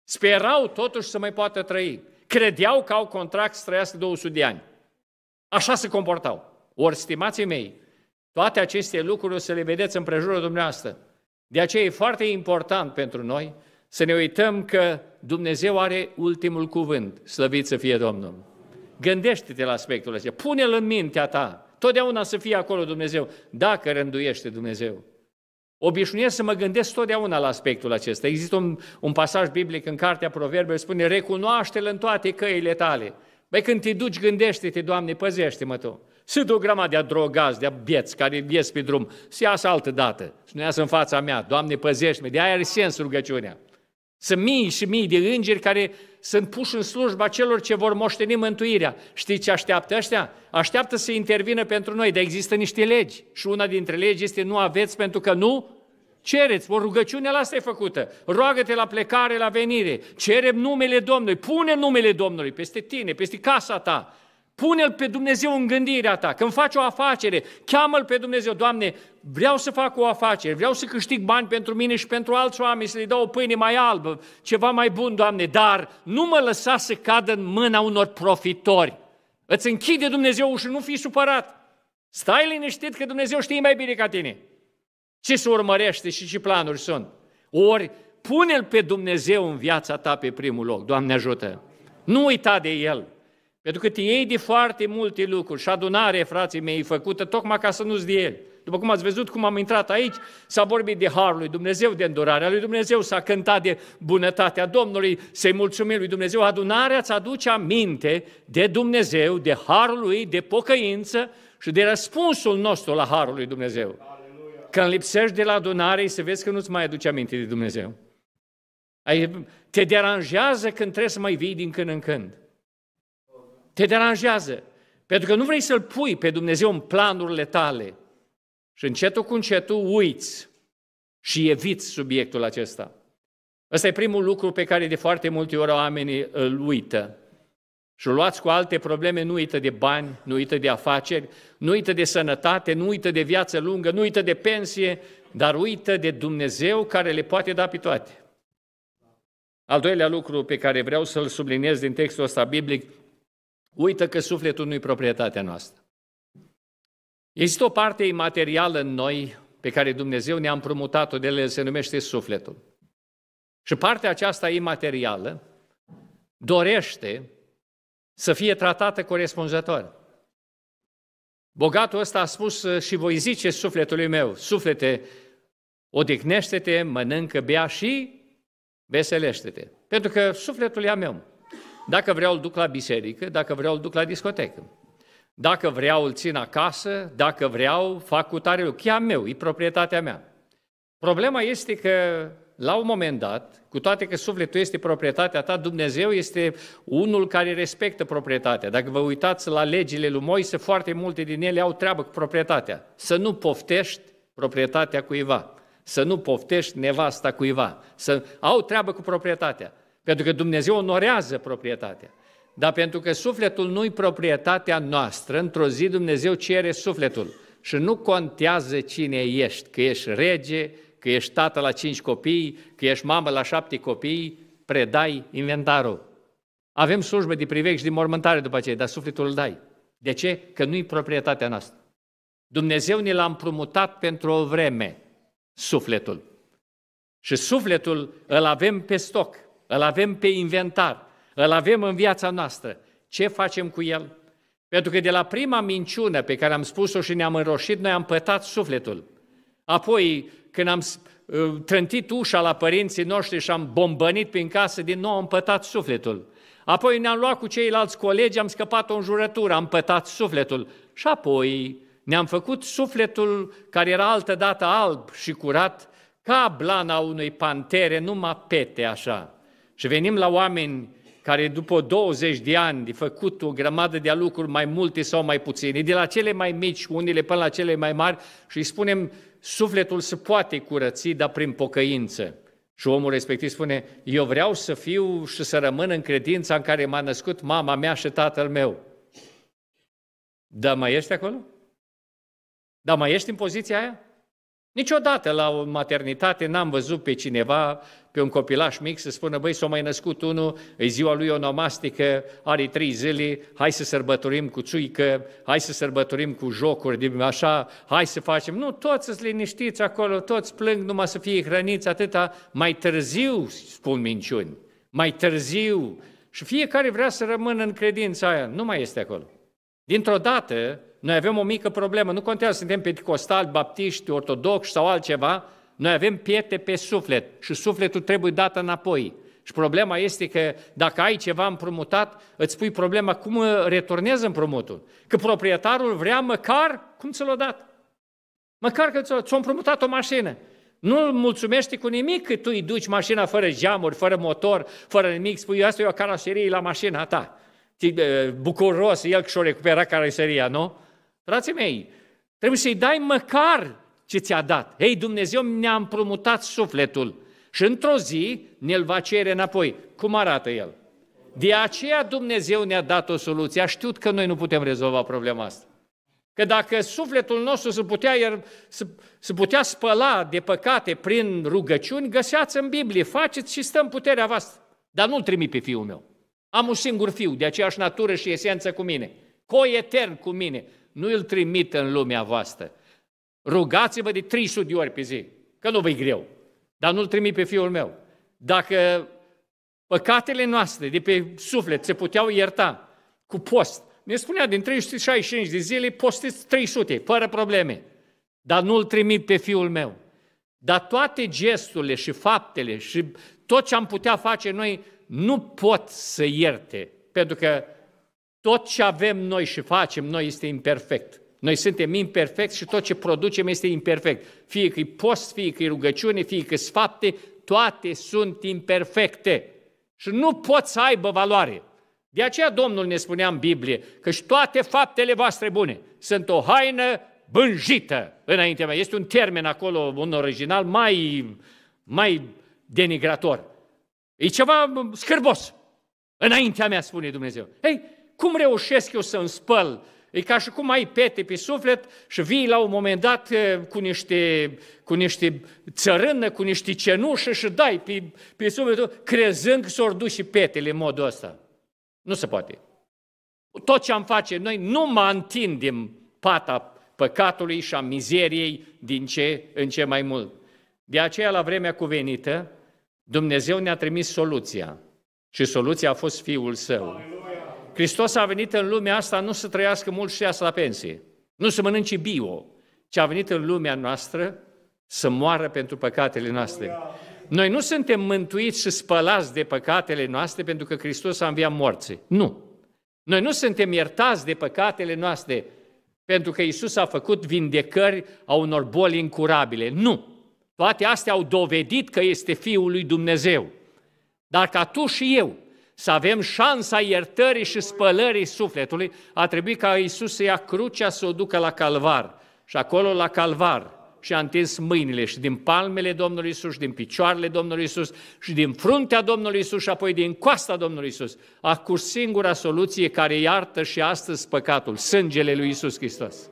Sperau totuși să mai poată trăi. Credeau că au contract să trăiască 200 de ani. Așa se comportau. Ori, stimații mei, toate aceste lucruri o să le vedeți în prejurul dumneavoastră. De aceea e foarte important pentru noi să ne uităm că Dumnezeu are ultimul cuvânt. Slăvit să fie Domnul! Gândește-te la aspectul acesta, pune-l în mintea ta. Totdeauna să fie acolo Dumnezeu, dacă rânduiește Dumnezeu. Obișnuiesc să mă gândesc totdeauna la aspectul acesta. Există un, un pasaj biblic în cartea Proverbe, spune, recunoaște-L în toate căile tale. Băi, când te duci, gândește-te, Doamne, păzește-mă Tu. Sunt o grama de drogați, de bieți care ies pe drum, să iasă altă dată și nu iasă în fața mea. Doamne, păzește-mă, de aia are sens rugăciunea. Sunt mii și mii de îngeri care sunt puși în slujba celor ce vor moșteni mântuirea. Știți ce așteaptă ăștia? Așteaptă să intervină pentru noi, dar există niște legi. Și una dintre legi este nu aveți pentru că nu cereți. O rugăciune la asta e făcută. Roagă-te la plecare, la venire. Cerem numele Domnului. Pune numele Domnului peste tine, peste casa ta. Pune-L pe Dumnezeu în gândirea ta. Când faci o afacere, cheamă-L pe Dumnezeu. Doamne, vreau să fac o afacere, vreau să câștig bani pentru mine și pentru alți oameni, să le dau o pâine mai albă, ceva mai bun, Doamne, dar nu mă lăsa să cadă în mâna unor profitori. Îți închide Dumnezeu și nu fi supărat. Stai liniștit că Dumnezeu știe mai bine ca tine. Ce se urmărește și ce planuri sunt. Ori pune-L pe Dumnezeu în viața ta pe primul loc. Doamne ajută! Nu uita de El! Pentru că te iei de foarte multe lucruri și adunare, frații mei, făcută tocmai ca să nu-ți de el. După cum ați văzut cum am intrat aici, s-a vorbit de harul lui Dumnezeu, de îndurarea lui Dumnezeu, s-a cântat de bunătatea Domnului, să-i mulțumim lui Dumnezeu. Adunarea îți aduce aminte de Dumnezeu, de harul lui, de pocăință și de răspunsul nostru la harul lui Dumnezeu. Aleluia. Când lipsești de la adunare, să vezi că nu-ți mai aduce aminte de Dumnezeu. Te deranjează când trebuie să mai vii din când în când te deranjează, pentru că nu vrei să-L pui pe Dumnezeu în planurile tale. Și încetul cu încetul uiți și eviți subiectul acesta. Ăsta e primul lucru pe care de foarte multe ori oamenii îl uită. Și luați cu alte probleme, nu uită de bani, nu uită de afaceri, nu uită de sănătate, nu uită de viață lungă, nu uită de pensie, dar uită de Dumnezeu care le poate da pe toate. Al doilea lucru pe care vreau să-l subliniez din textul ăsta biblic, uită că sufletul nu-i proprietatea noastră. Există o parte imaterială în noi pe care Dumnezeu ne-a împrumutat-o de ele, se numește sufletul. Și partea aceasta imaterială dorește să fie tratată corespunzător. Bogatul ăsta a spus și voi zice sufletului meu, suflete, odihnește-te, mănâncă, bea și veselește-te. Pentru că sufletul e a meu. Dacă vreau, îl duc la biserică, dacă vreau, îl duc la discotecă. Dacă vreau, îl țin acasă, dacă vreau, fac cu tare lucru. Chiar meu, e proprietatea mea. Problema este că, la un moment dat, cu toate că sufletul este proprietatea ta, Dumnezeu este unul care respectă proprietatea. Dacă vă uitați la legile lui Moise, foarte multe din ele au treabă cu proprietatea. Să nu poftești proprietatea cuiva, să nu poftești nevasta cuiva, să au treabă cu proprietatea. Pentru că Dumnezeu onorează proprietatea. Dar pentru că sufletul nu-i proprietatea noastră, într-o zi Dumnezeu cere sufletul. Și nu contează cine ești, că ești rege, că ești tată la cinci copii, că ești mamă la șapte copii, predai inventarul. Avem slujbe de privec și de mormântare după aceea, dar sufletul îl dai. De ce? Că nu-i proprietatea noastră. Dumnezeu ne l-a împrumutat pentru o vreme, sufletul. Și sufletul îl avem pe stoc îl avem pe inventar, îl avem în viața noastră. Ce facem cu el? Pentru că de la prima minciună pe care am spus-o și ne-am înroșit, noi am pătat sufletul. Apoi, când am uh, trântit ușa la părinții noștri și am bombănit prin casă, din nou am pătat sufletul. Apoi ne-am luat cu ceilalți colegi, am scăpat o înjurătură, am pătat sufletul. Și apoi ne-am făcut sufletul care era altădată alb și curat, ca blana unui pantere, numai pete așa. Și venim la oameni care după 20 de ani de făcut o grămadă de lucruri, mai multe sau mai puține, de la cele mai mici, unele până la cele mai mari, și îi spunem, sufletul se poate curăți, dar prin pocăință. Și omul respectiv spune, eu vreau să fiu și să rămân în credința în care m-a născut mama mea și tatăl meu. Dar mai ești acolo? Dar mai ești în poziția aia? Niciodată la o maternitate n-am văzut pe cineva pe un copilaș mic să spună, băi, s-a mai născut unul, e ziua lui onomastică, are trei zile, hai să sărbătorim cu țuică, hai să sărbătorim cu jocuri, de așa, hai să facem. Nu, toți sunt liniștiți acolo, toți plâng numai să fie hrăniți atâta. Mai târziu spun minciuni, mai târziu. Și fiecare vrea să rămână în credința aia, nu mai este acolo. Dintr-o dată, noi avem o mică problemă, nu contează, suntem pentecostali, baptiști, ortodoxi sau altceva, noi avem piete pe suflet și sufletul trebuie dat înapoi. Și problema este că dacă ai ceva împrumutat, îți pui problema cum returnezi împrumutul. Că proprietarul vrea măcar cum ți l-a dat. Măcar că ți-a împrumutat o mașină. nu îl mulțumește cu nimic că tu îi duci mașina fără geamuri, fără motor, fără nimic, spui, asta e o caraserie la mașina ta. Bucuros, el și-o recupera caraseria, nu? Frații mei, trebuie să-i dai măcar ce ți-a dat. Ei, Dumnezeu ne-a împrumutat sufletul și într-o zi ne-l va cere înapoi. Cum arată el? De aceea Dumnezeu ne-a dat o soluție. A știut că noi nu putem rezolva problema asta. Că dacă sufletul nostru se putea, iar, se, se putea spăla de păcate prin rugăciuni, găseați în Biblie, faceți și stăm puterea voastră. Dar nu-l trimit pe fiul meu. Am un singur fiu, de aceeași natură și esență cu mine. Coetern cu mine. Nu îl trimit în lumea voastră rugați-vă de 300 de ori pe zi, că nu vă greu, dar nu-l trimit pe fiul meu. Dacă păcatele noastre de pe suflet se puteau ierta cu post, ne spunea din 365 de zile postiți 300, fără probleme, dar nu-l trimit pe fiul meu. Dar toate gesturile și faptele și tot ce am putea face noi nu pot să ierte, pentru că tot ce avem noi și facem noi este imperfect. Noi suntem imperfecți și tot ce producem este imperfect. Fie că e post, fie că e rugăciune, fie că fapte, toate sunt imperfecte și nu pot să aibă valoare. De aceea Domnul ne spunea în Biblie că și toate faptele voastre bune sunt o haină bânjită înaintea mea. Este un termen acolo, un original, mai, mai denigrator. E ceva scârbos. Înaintea mea, spune Dumnezeu. Ei, cum reușesc eu să îmi spăl E ca și cum ai pete pe suflet și vii la un moment dat eh, cu niște, cu niște țărână, cu niște cenușă și dai pe, pe sufletul, crezând că s-or duce petele în modul ăsta. Nu se poate. Tot ce am face noi, nu mă întindem pata păcatului și a mizeriei din ce în ce mai mult. De aceea, la vremea cuvenită, Dumnezeu ne-a trimis soluția. Și soluția a fost Fiul Său. Aleluia! Hristos a venit în lumea asta nu să trăiască mult și asta la pensie, nu să mănânce bio, ci a venit în lumea noastră să moară pentru păcatele noastre. Noi nu suntem mântuiți și spălați de păcatele noastre pentru că Hristos a înviat morții. Nu. Noi nu suntem iertați de păcatele noastre pentru că Isus a făcut vindecări a unor boli incurabile. Nu. Toate astea au dovedit că este Fiul lui Dumnezeu. Dar ca tu și eu să avem șansa iertării și spălării sufletului, a trebuit ca Iisus să ia crucea să o ducă la calvar. Și acolo la calvar și a întins mâinile și din palmele Domnului Isus, și din picioarele Domnului Isus, și din fruntea Domnului Isus, și apoi din coasta Domnului Isus. A curs singura soluție care iartă și astăzi păcatul, sângele lui Isus Hristos.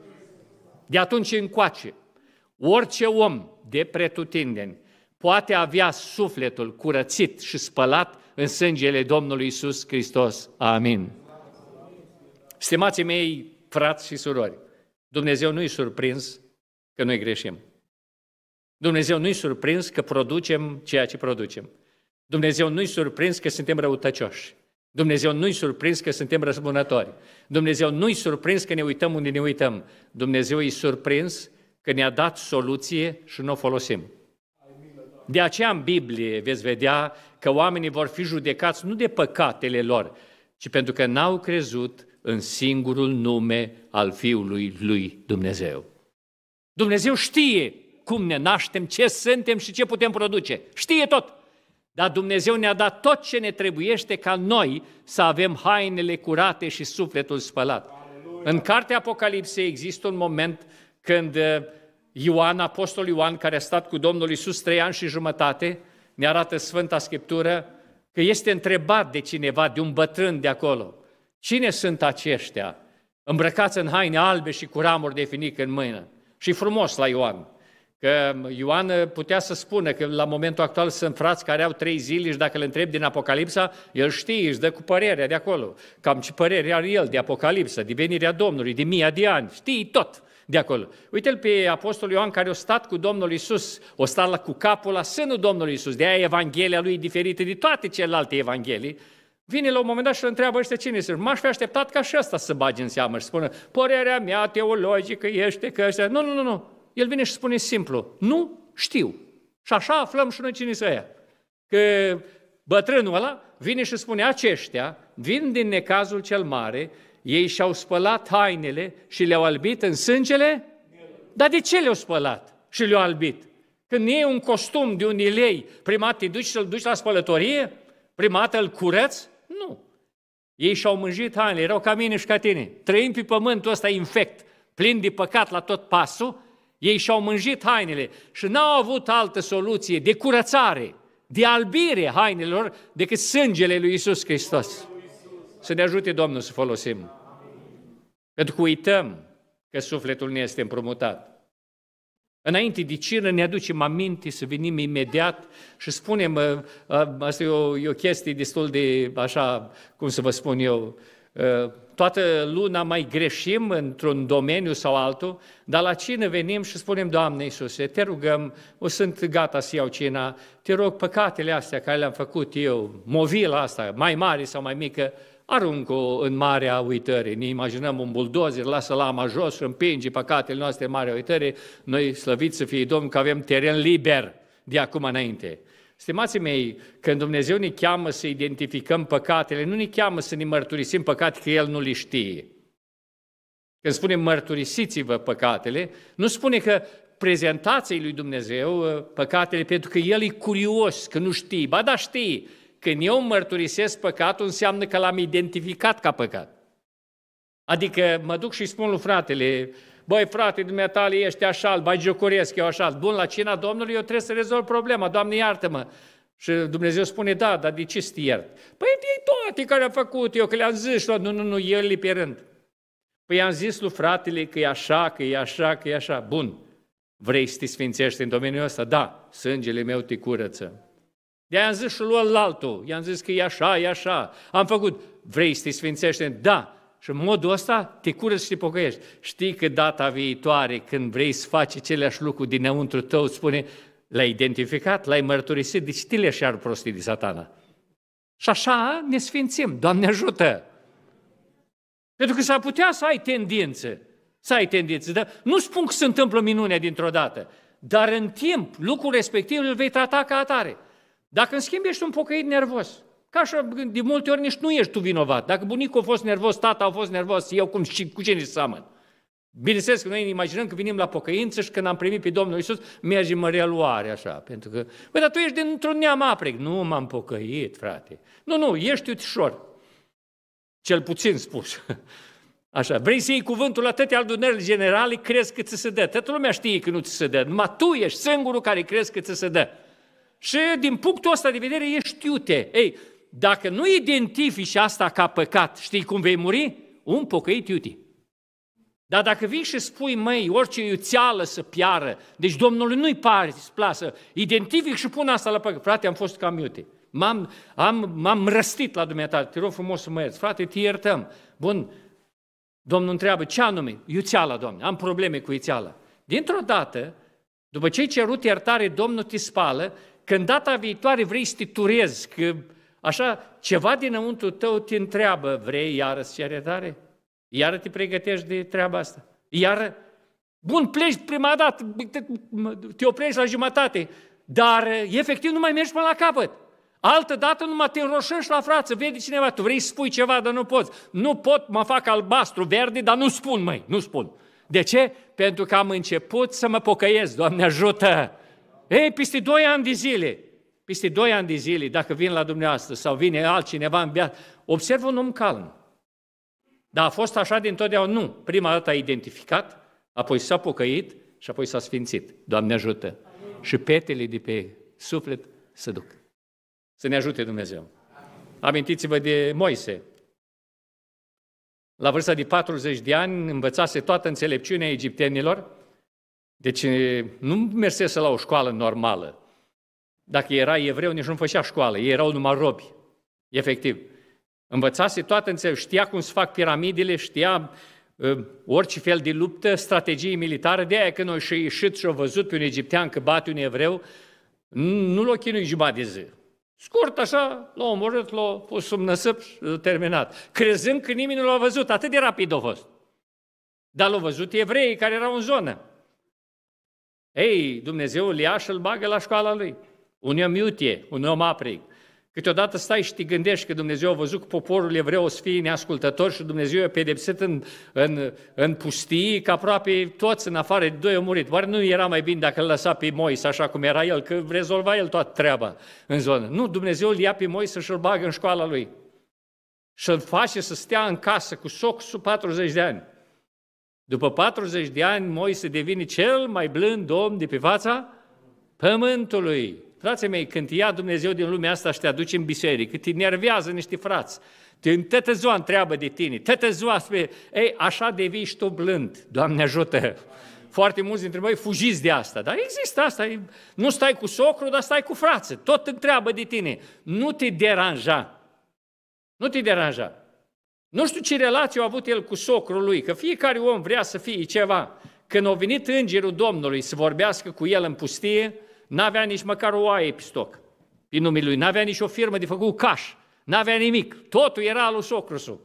De atunci încoace, orice om de pretutindeni poate avea sufletul curățit și spălat în sângele Domnului Isus Hristos. Amin. Stimații mei, frați și surori, Dumnezeu nu-i surprins că noi greșim. Dumnezeu nu-i surprins că producem ceea ce producem. Dumnezeu nu-i surprins că suntem răutăcioși. Dumnezeu nu-i surprins că suntem răzbunători. Dumnezeu nu-i surprins că ne uităm unde ne uităm. Dumnezeu e surprins că ne-a dat soluție și nu o folosim. De aceea în Biblie veți vedea că oamenii vor fi judecați nu de păcatele lor, ci pentru că n-au crezut în singurul nume al Fiului lui Dumnezeu. Dumnezeu știe cum ne naștem, ce suntem și ce putem produce. Știe tot. Dar Dumnezeu ne-a dat tot ce ne trebuiește ca noi să avem hainele curate și sufletul spălat. Aleluia. În cartea Apocalipsei există un moment când uh, Ioan, Apostol Ioan, care a stat cu Domnul Isus trei ani și jumătate, ne arată Sfânta Scriptură că este întrebat de cineva, de un bătrân de acolo, cine sunt aceștia îmbrăcați în haine albe și cu ramuri de finic în mână? Și frumos la Ioan, că Ioan putea să spună că la momentul actual sunt frați care au trei zile și dacă le întreb din Apocalipsa, el știe, își dă cu părerea de acolo. Cam ce părere are el de Apocalipsa, de venirea Domnului, de mii de ani, știi tot de acolo. Uite-l pe Apostolul Ioan care a stat cu Domnul Isus, o stat cu capul la sânul Domnului Isus, de aia Evanghelia lui e diferită de toate celelalte Evanghelii, Vine la un moment dat și îl întreabă ăștia cine sunt. M-aș fi așteptat ca și ăsta să bagi în seamă și spună, părerea mea teologică este că ăștia... Nu, nu, nu, nu. El vine și spune simplu, nu știu. Și așa aflăm și noi cine să ea. Că bătrânul ăla vine și spune, aceștia vin din necazul cel mare, ei și-au spălat hainele și le-au albit în sângele? Dar de ce le-au spălat și le-au albit? Când e un costum de un ilei, prima te duci să-l duci la spălătorie? Prima îl curăți? Nu. Ei și-au mânjit hainele, erau ca mine și ca tine. Trăim pe pământul ăsta infect, plin de păcat la tot pasul, ei și-au mânjit hainele și n-au avut altă soluție de curățare, de albire hainelor decât sângele lui Isus Hristos. Să ne ajute Domnul să folosim. Pentru că uităm că sufletul ne este împrumutat. Înainte de cină ne aducem aminte să venim imediat și spunem, uh, uh, asta e o, e o chestie destul de, așa, cum să vă spun eu, uh, toată luna mai greșim într-un domeniu sau altul, dar la cină venim și spunem, Doamne Iisuse, te rugăm, o sunt gata să iau cina, te rog, păcatele astea care le-am făcut eu, movila asta, mai mare sau mai mică, arunc-o în marea uitării. Ne imaginăm un buldozer, lasă lama jos și împinge păcatele noastre în marea uitării. Noi slăviți să fie Domn că avem teren liber de acum înainte. Stimații mei, când Dumnezeu ne cheamă să identificăm păcatele, nu ne cheamă să ne mărturisim păcate că El nu le știe. Când spune mărturisiți-vă păcatele, nu spune că prezentați lui Dumnezeu ă, păcatele pentru că El e curios, că nu știe. Ba da, știe, când eu mărturisesc păcatul, înseamnă că l-am identificat ca păcat. Adică mă duc și spun lui fratele, băi frate, dumneata ești așa, îl jocuresc, eu așa, bun, la cina Domnului eu trebuie să rezolv problema, Doamne iartă-mă. Și Dumnezeu spune, da, dar de ce să te iert? Păi ei toate care a făcut eu, că le-am zis, la, nu, nu, nu, el li pe rând. Păi am zis lui fratele că e așa, că e așa, că e așa. Bun, vrei să te sfințești în domeniul ăsta? Da, sângele meu te curăță. De am zis și lua la altul. I-am zis că e așa, e așa. Am făcut, vrei să te sfințești? Da. Și în modul ăsta te curăți și te pocăiești. Știi că data viitoare, când vrei să faci aceleași lucru dinăuntru tău, spune, l-ai identificat, l-ai mărturisit, deci te le ar prostii de satana. Și așa ne sfințim, Doamne ajută! Pentru că s-ar putea să ai tendințe, să ai tendințe, dar nu spun că se întâmplă minunea dintr-o dată, dar în timp, lucrul respectiv îl vei trata ca atare. Dacă, în schimb, ești un pocăit nervos, ca așa, de multe ori nici nu ești tu vinovat. Dacă bunicul a fost nervos, tata a fost nervos, eu cum și cu cine să seamăn? Bineînțeles că noi ne imaginăm că venim la pocăință și când am primit pe Domnul Isus, mergem în reluare, așa, pentru că, băi, dar tu ești dintr-un neam apreg. Nu m-am pocăit, frate. Nu, nu, ești ușor. Cel puțin spus. Așa, vrei să iei cuvântul la toate adunările generale, crezi că ți se dă. Toată lumea știe că nu ți se dă, numai tu ești singurul care crezi că ți se dă și din punctul ăsta de vedere ești știute, Ei, dacă nu identifici asta ca păcat, știi cum vei muri? Un pocăit iute. Dar dacă vii și spui, măi, orice iuțeală să piară, deci Domnului nu-i pare, îți plasă, identific și pun asta la păcat. Frate, am fost cam iute. M-am, am, m-am răstit la dumneata, te rog frumos să mă ierți. Frate, te iertăm. Bun, Domnul întreabă, ce anume? Iuțeala, Doamne, am probleme cu iuțeala. Dintr-o dată, după ce ai cerut iertare, Domnul te spală când data viitoare vrei să te turezi, că așa ceva dinăuntru tău te întreabă, vrei iară să cere tare? Iară te pregătești de treaba asta. Iară, bun, pleci prima dată, te oprești la jumătate, dar efectiv nu mai mergi până la capăt. Altă dată numai te înroșești la frață, vede cineva, tu vrei să spui ceva, dar nu poți. Nu pot, mă fac albastru, verde, dar nu spun, mai, nu spun. De ce? Pentru că am început să mă pocăiesc, Doamne ajută! Ei, peste doi ani de zile, peste doi ani de zile, dacă vin la dumneavoastră sau vine altcineva în viață, observ un om calm. Dar a fost așa din totdeauna? Nu. Prima dată a identificat, apoi s-a pocăit și apoi s-a sfințit. Doamne ajută! Amin. Și petele de pe suflet să duc. Să ne ajute Dumnezeu. Amintiți-vă de Moise. La vârsta de 40 de ani învățase toată înțelepciunea egiptenilor, deci nu mersese la o școală normală. Dacă era evreu, nici nu făcea școală, ei erau numai robi, efectiv. Învățase toată înțeleg, știa cum se fac piramidele, știa uh, orice fel de luptă, strategii militare, de aia când o și ieșit și-o văzut pe un egiptean că bate un evreu, nu l-o chinui jumătate de zi. Scurt așa, l-a omorât, l-a pus sub năsăp și l-a terminat. Crezând că nimeni nu l-a văzut, atât de rapid a fost. Dar l-au văzut evreii care erau în zonă. Ei, Dumnezeu îl ia și îl bagă la școala lui. Un om iutie, un om aprig. Câteodată stai și te gândești că Dumnezeu a văzut că poporul evreu o să fie neascultător și Dumnezeu i-a pedepsit în, în, în pustii, că aproape toți în afară de doi au murit. Oare nu era mai bine dacă îl lăsa pe Moise așa cum era el, că rezolva el toată treaba în zonă. Nu, Dumnezeu îl ia pe Moise și îl bagă în școala lui. Și îl face să stea în casă cu soc sub 40 de ani. După 40 de ani, Moise devine cel mai blând om de pe fața pământului. Frații mei, când ia Dumnezeu din lumea asta și te aduce în biserică, te nervează niște frați, te ziua întreabă de tine, ziua spune, ei, așa devii și tu blând, Doamne ajută! Foarte mulți dintre voi fugiți de asta, dar există asta, nu stai cu socru, dar stai cu frață, tot întreabă de tine, nu te deranja, nu te deranja. Nu știu ce relație a avut el cu socrul lui, că fiecare om vrea să fie ceva. Când a venit îngerul Domnului să vorbească cu el în pustie, n-avea nici măcar o oaie pe stoc, pe numele lui, n-avea nici o firmă de făcut caș, n-avea nimic, totul era al lui său.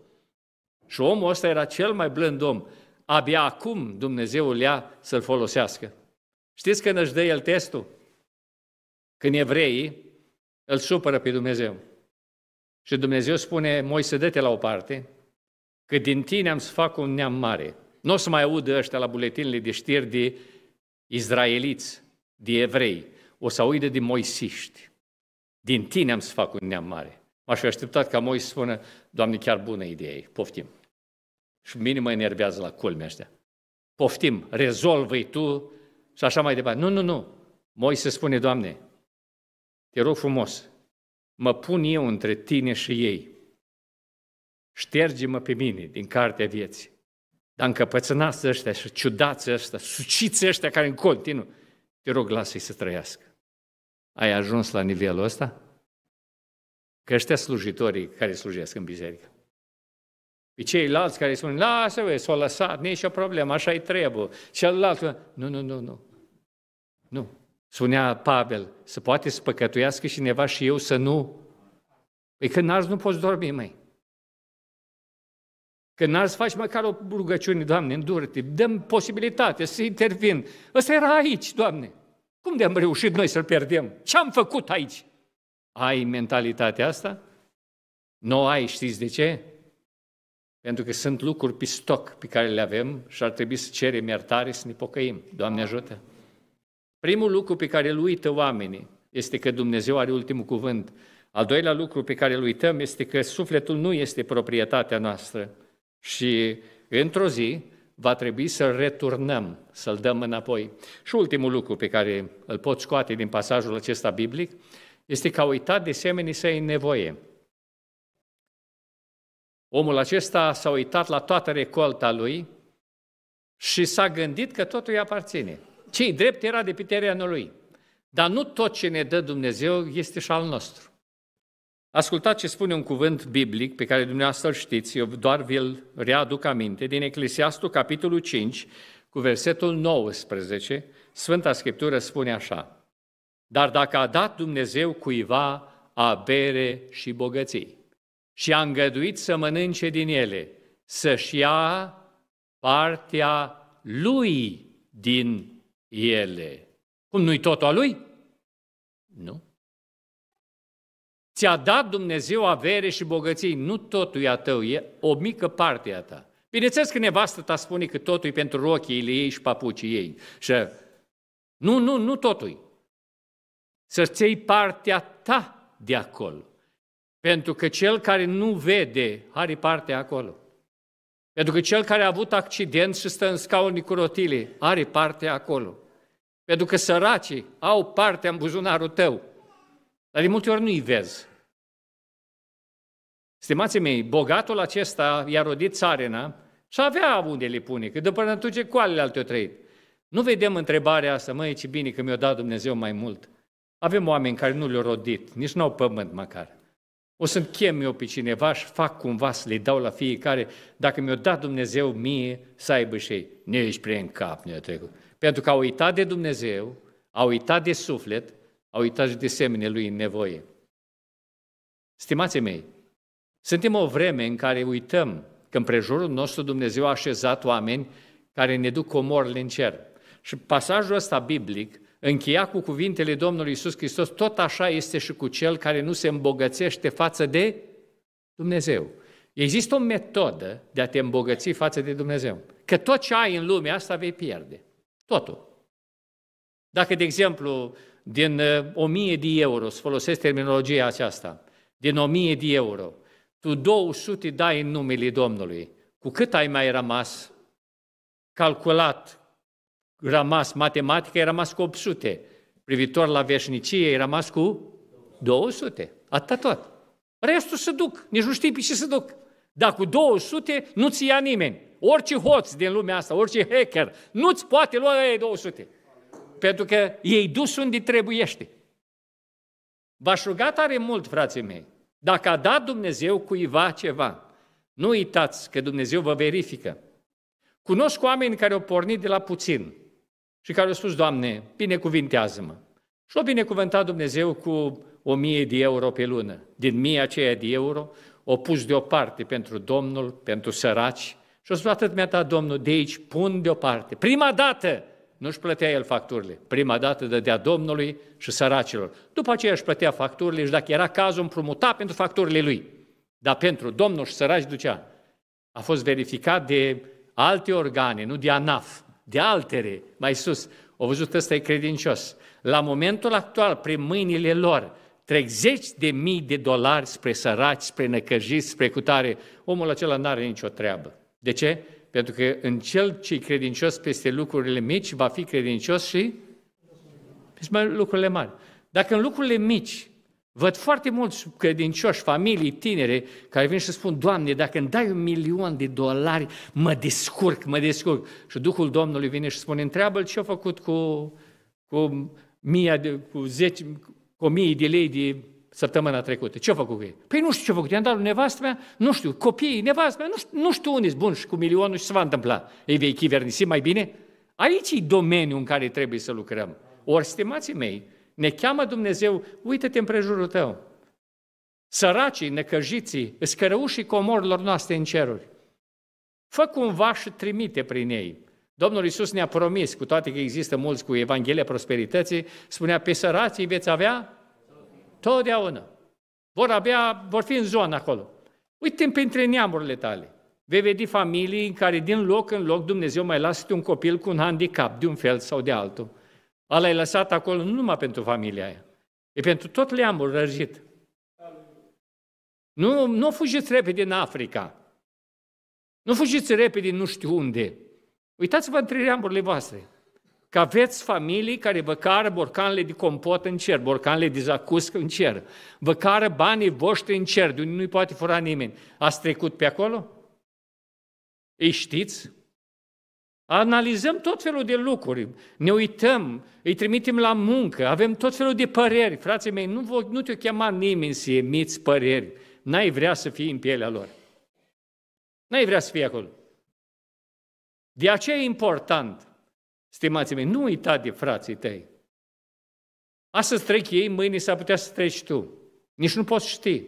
Și omul ăsta era cel mai blând om. Abia acum Dumnezeu îl ia să-l folosească. Știți când își dă el testul? Când evreii îl supără pe Dumnezeu. Și Dumnezeu spune, Moise, dă la o parte, că din tine am să fac un neam mare. Nu o să mai audă ăștia la buletinile de știri de izraeliți, de evrei. O să audă de moisiști. Din tine am să fac un neam mare. M-aș fi așteptat ca Moise să spună, Doamne, chiar bună idee, poftim. Și mine mă enervează la culmea ăștia. Poftim, rezolvă-i tu și așa mai departe. Nu, nu, nu. Moise spune, Doamne, te rog frumos, mă pun eu între tine și ei. Șterge-mă pe mine din cartea vieții. Dar încăpățânați ăștia și ciudați ăștia, suciți ăștia care în continuu, te rog, lasă-i să trăiască. Ai ajuns la nivelul ăsta? Că ăștia slujitorii care slujesc în biserică. Pe ceilalți care spun, lasă vă, s-au lăsat, nici o problemă, așa-i trebuie. Celălalt, nu, nu, nu, nu. Nu. Spunea Pavel, să poate să păcătuiască cineva și eu să nu. Păi când n ar nu poți dormi, mai. Când n ar să faci măcar o rugăciune, Doamne, îndură-te, dăm posibilitate să intervin. Ăsta era aici, Doamne. Cum de-am reușit noi să-l pierdem? Ce-am făcut aici? Ai mentalitatea asta? Nu ai, știți de ce? Pentru că sunt lucruri pistoc pe care le avem și ar trebui să cerem iertare, să ne pocăim. Doamne ajută! Primul lucru pe care îl uită oamenii este că Dumnezeu are ultimul cuvânt. Al doilea lucru pe care îl uităm este că sufletul nu este proprietatea noastră și într-o zi va trebui să-l returnăm, să-l dăm înapoi. Și ultimul lucru pe care îl pot scoate din pasajul acesta biblic este că a uitat de semenii săi în nevoie. Omul acesta s-a uitat la toată recolta lui și s-a gândit că totul îi aparține. Cei drept era de pe terenul lui. Dar nu tot ce ne dă Dumnezeu este și al nostru. Ascultați ce spune un cuvânt biblic pe care dumneavoastră îl știți, eu doar vi-l readuc aminte, din Eclesiastul, capitolul 5, cu versetul 19, Sfânta Scriptură spune așa, Dar dacă a dat Dumnezeu cuiva abere și bogății și a îngăduit să mănânce din ele, să-și ia partea lui din ele. Cum nu-i totul a lui? Nu. Ți-a dat Dumnezeu avere și bogății, nu totul e a tău, e o mică parte a ta. Bineînțeles că nevastă ta spune că totul e pentru rochiile ei și papucii ei. Și nu, nu, nu totul Să-ți iei partea ta de acolo. Pentru că cel care nu vede are partea acolo. Pentru că cel care a avut accident și stă în scaunii cu rotile are partea acolo. Pentru că săracii au parte în buzunarul tău. Dar de multe ori nu-i vezi. Stimați mei, bogatul acesta i-a rodit țarena și avea unde le pune, că după cu alele alte o trăit. Nu vedem întrebarea asta, măi, ce bine că mi-a dat Dumnezeu mai mult. Avem oameni care nu le-au rodit, nici nu au pământ măcar. O să-mi chem eu pe cineva și fac cumva să le dau la fiecare, dacă mi-o dat Dumnezeu mie, să aibă și ei. Nici prin cap ne-a trecut. Pentru că au uitat de Dumnezeu, au uitat de suflet, au uitat și de semne lui în nevoie. Stimații mei, suntem o vreme în care uităm că în prejurul nostru Dumnezeu a așezat oameni care ne duc comorile în cer. Și pasajul ăsta biblic încheia cu cuvintele Domnului Isus Hristos, tot așa este și cu cel care nu se îmbogățește față de Dumnezeu. Există o metodă de a te îmbogăți față de Dumnezeu. Că tot ce ai în lumea asta vei pierde. Totul. Dacă, de exemplu, din 1000 uh, de euro, să folosesc terminologia aceasta, din 1000 de euro, tu 200 dai în numele Domnului, cu cât ai mai rămas calculat, rămas matematică, ai rămas cu 800, privitor la veșnicie, ai rămas cu 200, atât tot. Restul se duc, nici nu știi pe ce se duc. Dar cu 200 nu ți ia nimeni. Orice hoț din lumea asta, orice hacker, nu-ți poate lua ei 200. Pentru că ei dus unde trebuiește. V-aș ruga tare mult, frații mei, dacă a dat Dumnezeu cuiva ceva, nu uitați că Dumnezeu vă verifică. Cunosc oameni care au pornit de la puțin și care au spus, Doamne, binecuvintează-mă. Și au binecuvântat Dumnezeu cu o mie de euro pe lună. Din mie aceea de euro o pus deoparte pentru Domnul, pentru săraci, și o spus, atât mi-a dat Domnul, de aici pun deoparte. Prima dată nu-și plătea el facturile. Prima dată dădea Domnului și săracilor. După aceea își plătea facturile și dacă era cazul împrumuta pentru facturile lui. Dar pentru Domnul și săraci ducea. A fost verificat de alte organe, nu de ANAF, de altere, mai sus. Au văzut ăsta e credincios. La momentul actual, prin mâinile lor, trec zeci de mii de dolari spre săraci, spre necăjiți, spre cutare. Omul acela nu are nicio treabă. De ce? Pentru că în cel ce credincios peste lucrurile mici, va fi credincios și peste lucrurile mari. Dacă în lucrurile mici Văd foarte mulți credincioși, familii, tinere, care vin și spun, Doamne, dacă îmi dai un milion de dolari, mă descurc, mă descurc. Și Duhul Domnului vine și spune, întreabă-l ce a făcut cu, cu, mii de, cu, zeci, cu mii de lei de săptămâna trecută. Ce-a făcut cu ei? Păi nu știu ce-a făcut. I-am dat lui nevastă mea, nu știu, copiii, nevastă mea, nu știu, nu știu unde bun și cu milionul și se va întâmpla. Ei vei chivernisi mai bine? Aici e domeniul în care trebuie să lucrăm. Ori, stimații mei, ne cheamă Dumnezeu, uită-te împrejurul tău. Săracii, necăjiții, scărăușii comorilor noastre în ceruri. Fă cumva și trimite prin ei. Domnul Iisus ne-a promis, cu toate că există mulți cu Evanghelia Prosperității, spunea, pe sărații veți avea Totdeauna. Vor avea, vor fi în zona acolo. Uite printre neamurile tale. Vei vedea familii în care din loc în loc Dumnezeu mai lasă un copil cu un handicap de un fel sau de altul. Ala ai lăsat acolo nu numai pentru familia aia, e pentru tot leamul răjit. Nu, nu fugiți repede în Africa. Nu fugiți repede nu știu unde. Uitați-vă între leamurile voastre că aveți familii care vă cară borcanele de compot în cer, borcanele de zacuscă în cer, vă cară banii voștri în cer, de unde nu-i poate fura nimeni. Ați trecut pe acolo? Ei știți? Analizăm tot felul de lucruri, ne uităm, îi trimitem la muncă, avem tot felul de păreri. Frații mei, nu, vă, nu te-o chema nimeni să emiți păreri. N-ai vrea să fii în pielea lor. N-ai vrea să fii acolo. De aceea e important Stimați mei, nu uita de frații tăi. Astăzi trec ei, mâine s-ar putea să treci tu. Nici nu poți ști.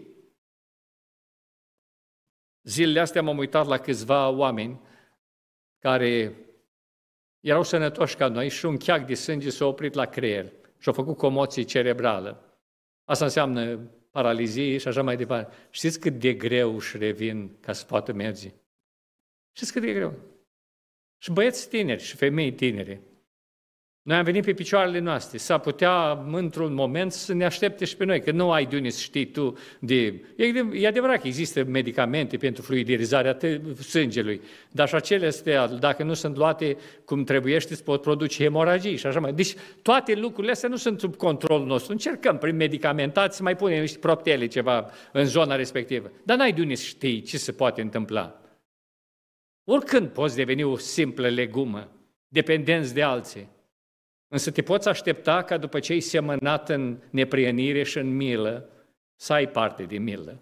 Zilele astea m-am uitat la câțiva oameni care erau sănătoși ca noi și un cheac de sânge s-a oprit la creier și a făcut comoție cerebrală. Asta înseamnă paralizie și așa mai departe. Știți cât de greu își revin ca să poată merge? Știți cât de greu? Și băieți tineri și femei tineri. Noi am venit pe picioarele noastre. S-ar putea, într-un moment, să ne aștepte și pe noi, că nu ai de unde să știi tu. De... E adevărat că există medicamente pentru fluidizarea sângelui, dar și acele astea, dacă nu sunt luate cum trebuie, îți pot produce hemoragii și așa mai. Deci toate lucrurile astea nu sunt sub controlul nostru. Încercăm prin medicamentați să mai punem niște proptele ceva în zona respectivă. Dar n-ai de unde să știi ce se poate întâmpla. Oricând poți deveni o simplă legumă, dependenți de alții. Însă te poți aștepta ca după ce ai semănat în neprienire și în milă, să ai parte de milă.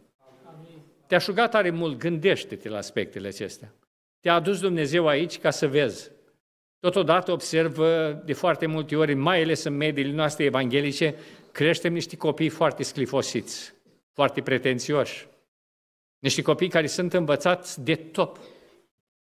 te a șugat tare mult, gândește-te la aspectele acestea. Te-a adus Dumnezeu aici ca să vezi. Totodată observă de foarte multe ori, mai ales în mediile noastre evanghelice, creștem niște copii foarte sclifosiți, foarte pretențioși. Niște copii care sunt învățați de top,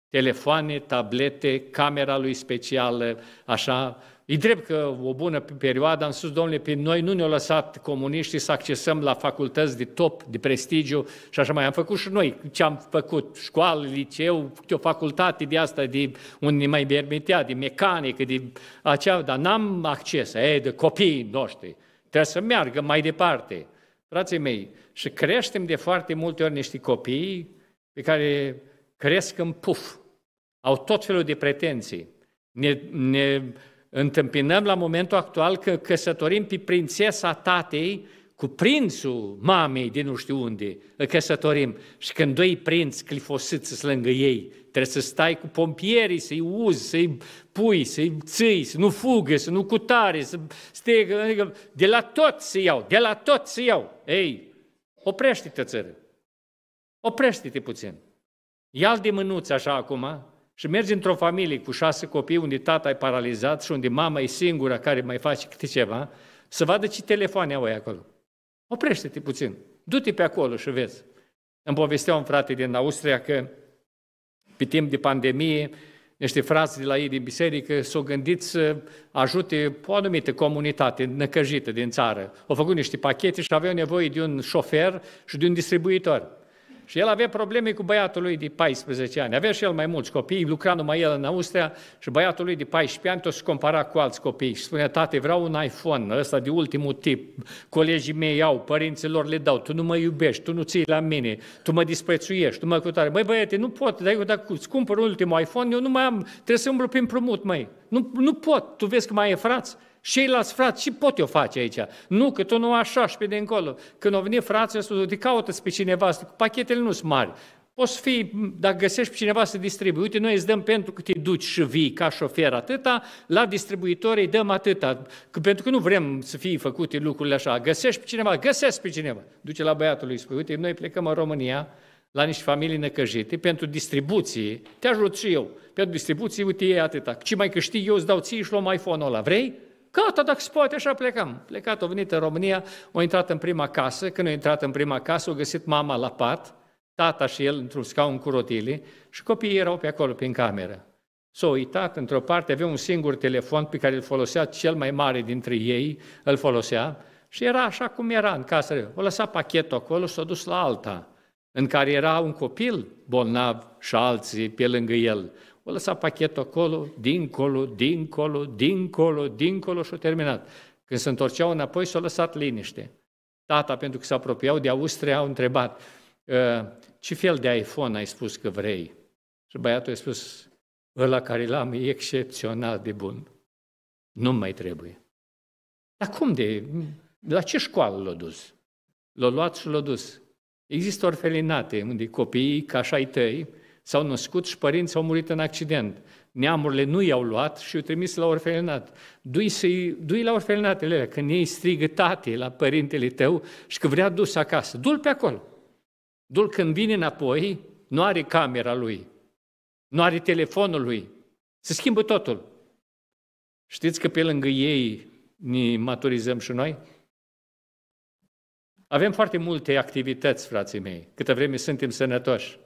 telefoane, tablete, camera lui specială, așa. E drept că o bună perioadă am spus, domnule, pe noi nu ne-au lăsat comuniștii să accesăm la facultăți de top, de prestigiu și așa mai. Am făcut și noi ce am făcut, școală, liceu, o facultate de asta, de unde mai permitea, de mecanică, de acea, dar n-am acces, e, de copiii noștri. Trebuie să meargă mai departe. Frații mei, și creștem de foarte multe ori niște copii pe care cresc în puf, au tot felul de pretenții. Ne, ne întâmpinăm la momentul actual că căsătorim pe prințesa tatei cu prințul mamei din nu știu unde, îl căsătorim. Și când doi prinți clifosâți lângă ei, trebuie să stai cu pompierii, să-i uzi, să-i pui, să-i ții, să nu fugă, să nu cutare, să stegă, adică de la tot să iau, de la tot să iau. Ei, oprește-te țără, oprește-te puțin ia de mânuți așa acum și mergi într-o familie cu șase copii unde tata e paralizat și unde mama e singura care mai face câte ceva, să vadă ce telefoane au ei acolo. Oprește-te puțin, du-te pe acolo și vezi. Îmi povestea un frate din Austria că pe timp de pandemie, niște frați de la ei din biserică s-au gândit să ajute o anumită comunitate năcăjită din țară. Au făcut niște pachete și aveau nevoie de un șofer și de un distribuitor. Și el avea probleme cu băiatul lui de 14 ani. Avea și el mai mulți copii, lucra numai el în Austria și băiatul lui de 14 ani tot se compara cu alți copii și spunea, tate, vreau un iPhone, ăsta de ultimul tip, colegii mei au, părinților le dau, tu nu mă iubești, tu nu ții la mine, tu mă disprețuiești, tu mă cutare. Băi, băiete, nu pot, dar eu dacă îți cumpăr ultimul iPhone, eu nu mai am, trebuie să umblu prin promut, măi. Nu, nu pot, tu vezi că mai e frați. Și las frați, ce pot eu face aici? Nu, că tu nu așa și pe de încolo. Când au venit frații, spus, caută pe cineva, pachetele nu sunt mari. Poți fi, dacă găsești pe cineva să distribui, uite, noi îți dăm pentru că te duci și vii ca șofer atâta, la distribuitori îi dăm atâta, că, pentru că nu vrem să fie făcute lucrurile așa. Găsești pe cineva, găsești pe cineva. Duce la băiatul lui, spui, uite, noi plecăm în România, la niște familii necăjite, pentru distribuție, te ajut și eu, pentru distribuție, uite, e atâta. Ce mai câștigi, eu, îți dau ție și luăm iPhone-ul ăla. Vrei? Gata, dacă se poate, așa plecam. Plecat, a venit în România, a intrat în prima casă. Când a intrat în prima casă, a găsit mama la pat, tata și el într-un scaun cu rotile și copiii erau pe acolo, prin cameră. S-a uitat într-o parte, avea un singur telefon pe care îl folosea cel mai mare dintre ei, îl folosea și era așa cum era în casă. O lăsa pachetul acolo, s-a dus la alta, în care era un copil bolnav și alții pe lângă el. O lăsa pachetul acolo, dincolo, dincolo, dincolo, dincolo și-o terminat. Când se întorceau înapoi, s-au lăsat liniște. Tata, pentru că se apropiau de Austria, au întrebat, ă, ce fel de iPhone ai spus că vrei? Și băiatul a spus, ăla care l-am e excepțional de bun. Nu mai trebuie. Dar cum de... La ce școală l-a dus? L-a luat și l-a dus. Există orfelinate unde copiii, ca așa tăi, s-au născut și părinții au murit în accident. Neamurile nu i-au luat și i-au trimis la orfelinat. Dui, să-i, dui la orfelinatele alea, când ei strigă tate la părintele tău și că vrea dus acasă. Dul pe acolo. Dul când vine înapoi, nu are camera lui, nu are telefonul lui. Se schimbă totul. Știți că pe lângă ei ne maturizăm și noi? Avem foarte multe activități, frații mei, câtă vreme suntem sănătoși.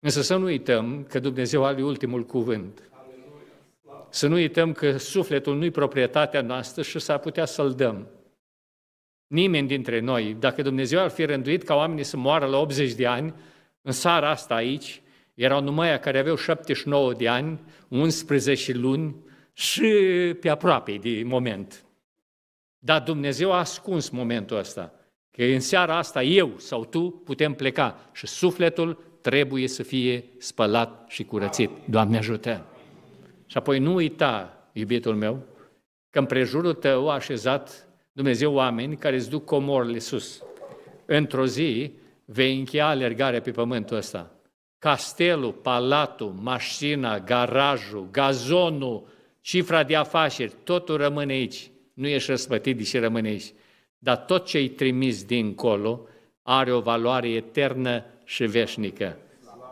Însă să nu uităm că Dumnezeu are ultimul cuvânt. Să nu uităm că sufletul nu-i proprietatea noastră și s-ar putea să-l dăm. Nimeni dintre noi, dacă Dumnezeu ar fi rânduit ca oamenii să moară la 80 de ani, în sara asta aici, erau numai care aveau 79 de ani, 11 luni și pe aproape de moment. Dar Dumnezeu a ascuns momentul ăsta, că în seara asta eu sau tu putem pleca și sufletul trebuie să fie spălat și curățit. Doamne ajută! Și apoi nu uita, iubitul meu, că împrejurul tău a așezat Dumnezeu oameni care îți duc comorile sus. Într-o zi vei încheia alergarea pe pământul ăsta. Castelul, palatul, mașina, garajul, gazonul, cifra de afaceri, totul rămâne aici. Nu ești răspătit, deși rămâne aici. Dar tot ce-i trimis dincolo are o valoare eternă și veșnică.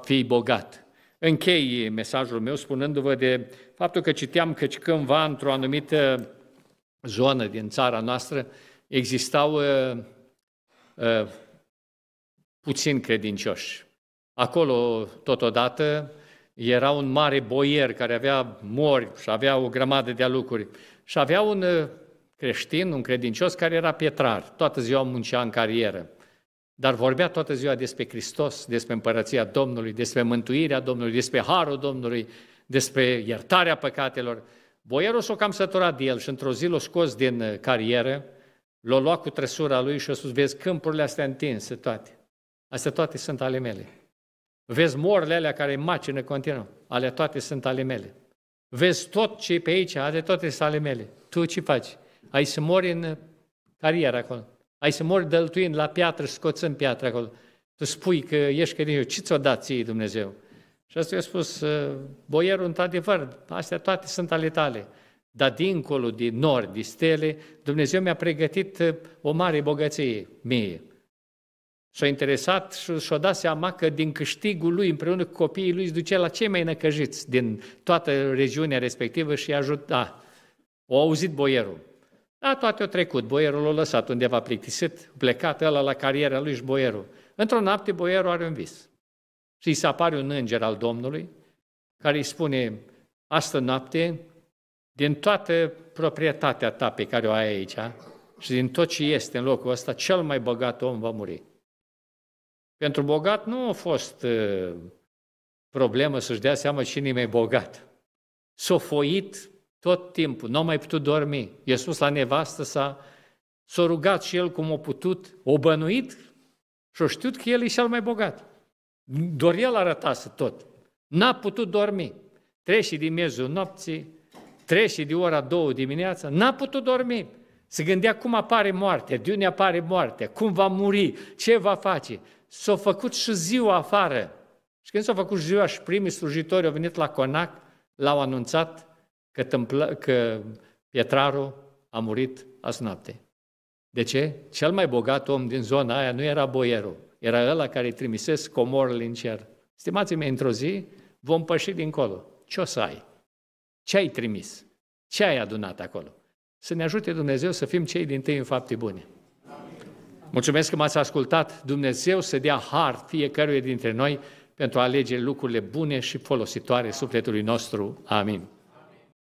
Fii bogat. Închei mesajul meu spunându-vă de faptul că citeam că cândva într-o anumită zonă din țara noastră existau uh, uh, puțin credincioși. Acolo, totodată, era un mare boier care avea mori și avea o grămadă de lucruri. Și avea un uh, creștin, un credincios care era pietrar. Toată ziua muncea în carieră. Dar vorbea toată ziua despre Hristos, despre împărăția Domnului, despre mântuirea Domnului, despre harul Domnului, despre iertarea păcatelor. Boierul s-o cam săturat de el și într-o zi l-a scos din uh, carieră, l-a luat cu trăsura lui și a spus, vezi, câmpurile astea întinse toate. Astea toate sunt ale mele. Vezi morile alea care macină continuu. Ale toate sunt ale mele. Vezi tot ce e pe aici, ale toate sunt ale mele. Tu ce faci? Ai să mori în uh, carieră acolo ai să mori dăltuind la piatră, scoțând piatra acolo. Tu spui că ești credincios, ce ți-o dat ție Dumnezeu? Și asta i-a spus uh, boierul, într-adevăr, astea toate sunt ale tale. Dar dincolo de nori, de stele, Dumnezeu mi-a pregătit uh, o mare bogăție mie. S-a interesat și și-a dat seama că din câștigul lui împreună cu copiii lui îi ducea la cei mai năcăjiți din toată regiunea respectivă și i-a ajuta. O auzit boierul. A, toate au trecut, boierul l-a lăsat undeva plictisit, plecat ăla la cariera lui și boierul. Într-o noapte boierul are un vis și îi se apare un înger al Domnului care îi spune, astă noapte, din toată proprietatea ta pe care o ai aici și din tot ce este în locul ăsta, cel mai bogat om va muri. Pentru bogat nu a fost uh, problemă să-și dea seama cine e mai bogat. S-a foit tot timpul, nu a mai putut dormi. Iisus la nevastă s-a, s-a rugat și el cum a putut, o bănuit și a știut că el e cel mai bogat. Doar el arătase tot. N-a putut dormi. Trece din miezul nopții, trece de ora două dimineața, n-a putut dormi. Se gândea cum apare moartea, de unde apare moartea, cum va muri, ce va face. S-a făcut și ziua afară. Și când s-a făcut ziua și primii slujitori au venit la conac, l-au anunțat că, tâmpla, că Pietraru a murit azi noapte. De ce? Cel mai bogat om din zona aia nu era boierul, era ăla care îi trimisesc comorul în cer. Stimați mei, într-o zi vom păși dincolo. Ce o să ai? Ce ai trimis? Ce ai adunat acolo? Să ne ajute Dumnezeu să fim cei din tâi în fapte bune. Mulțumesc că m-ați ascultat. Dumnezeu să dea har fiecăruia dintre noi pentru a alege lucrurile bune și folositoare sufletului nostru. Amin.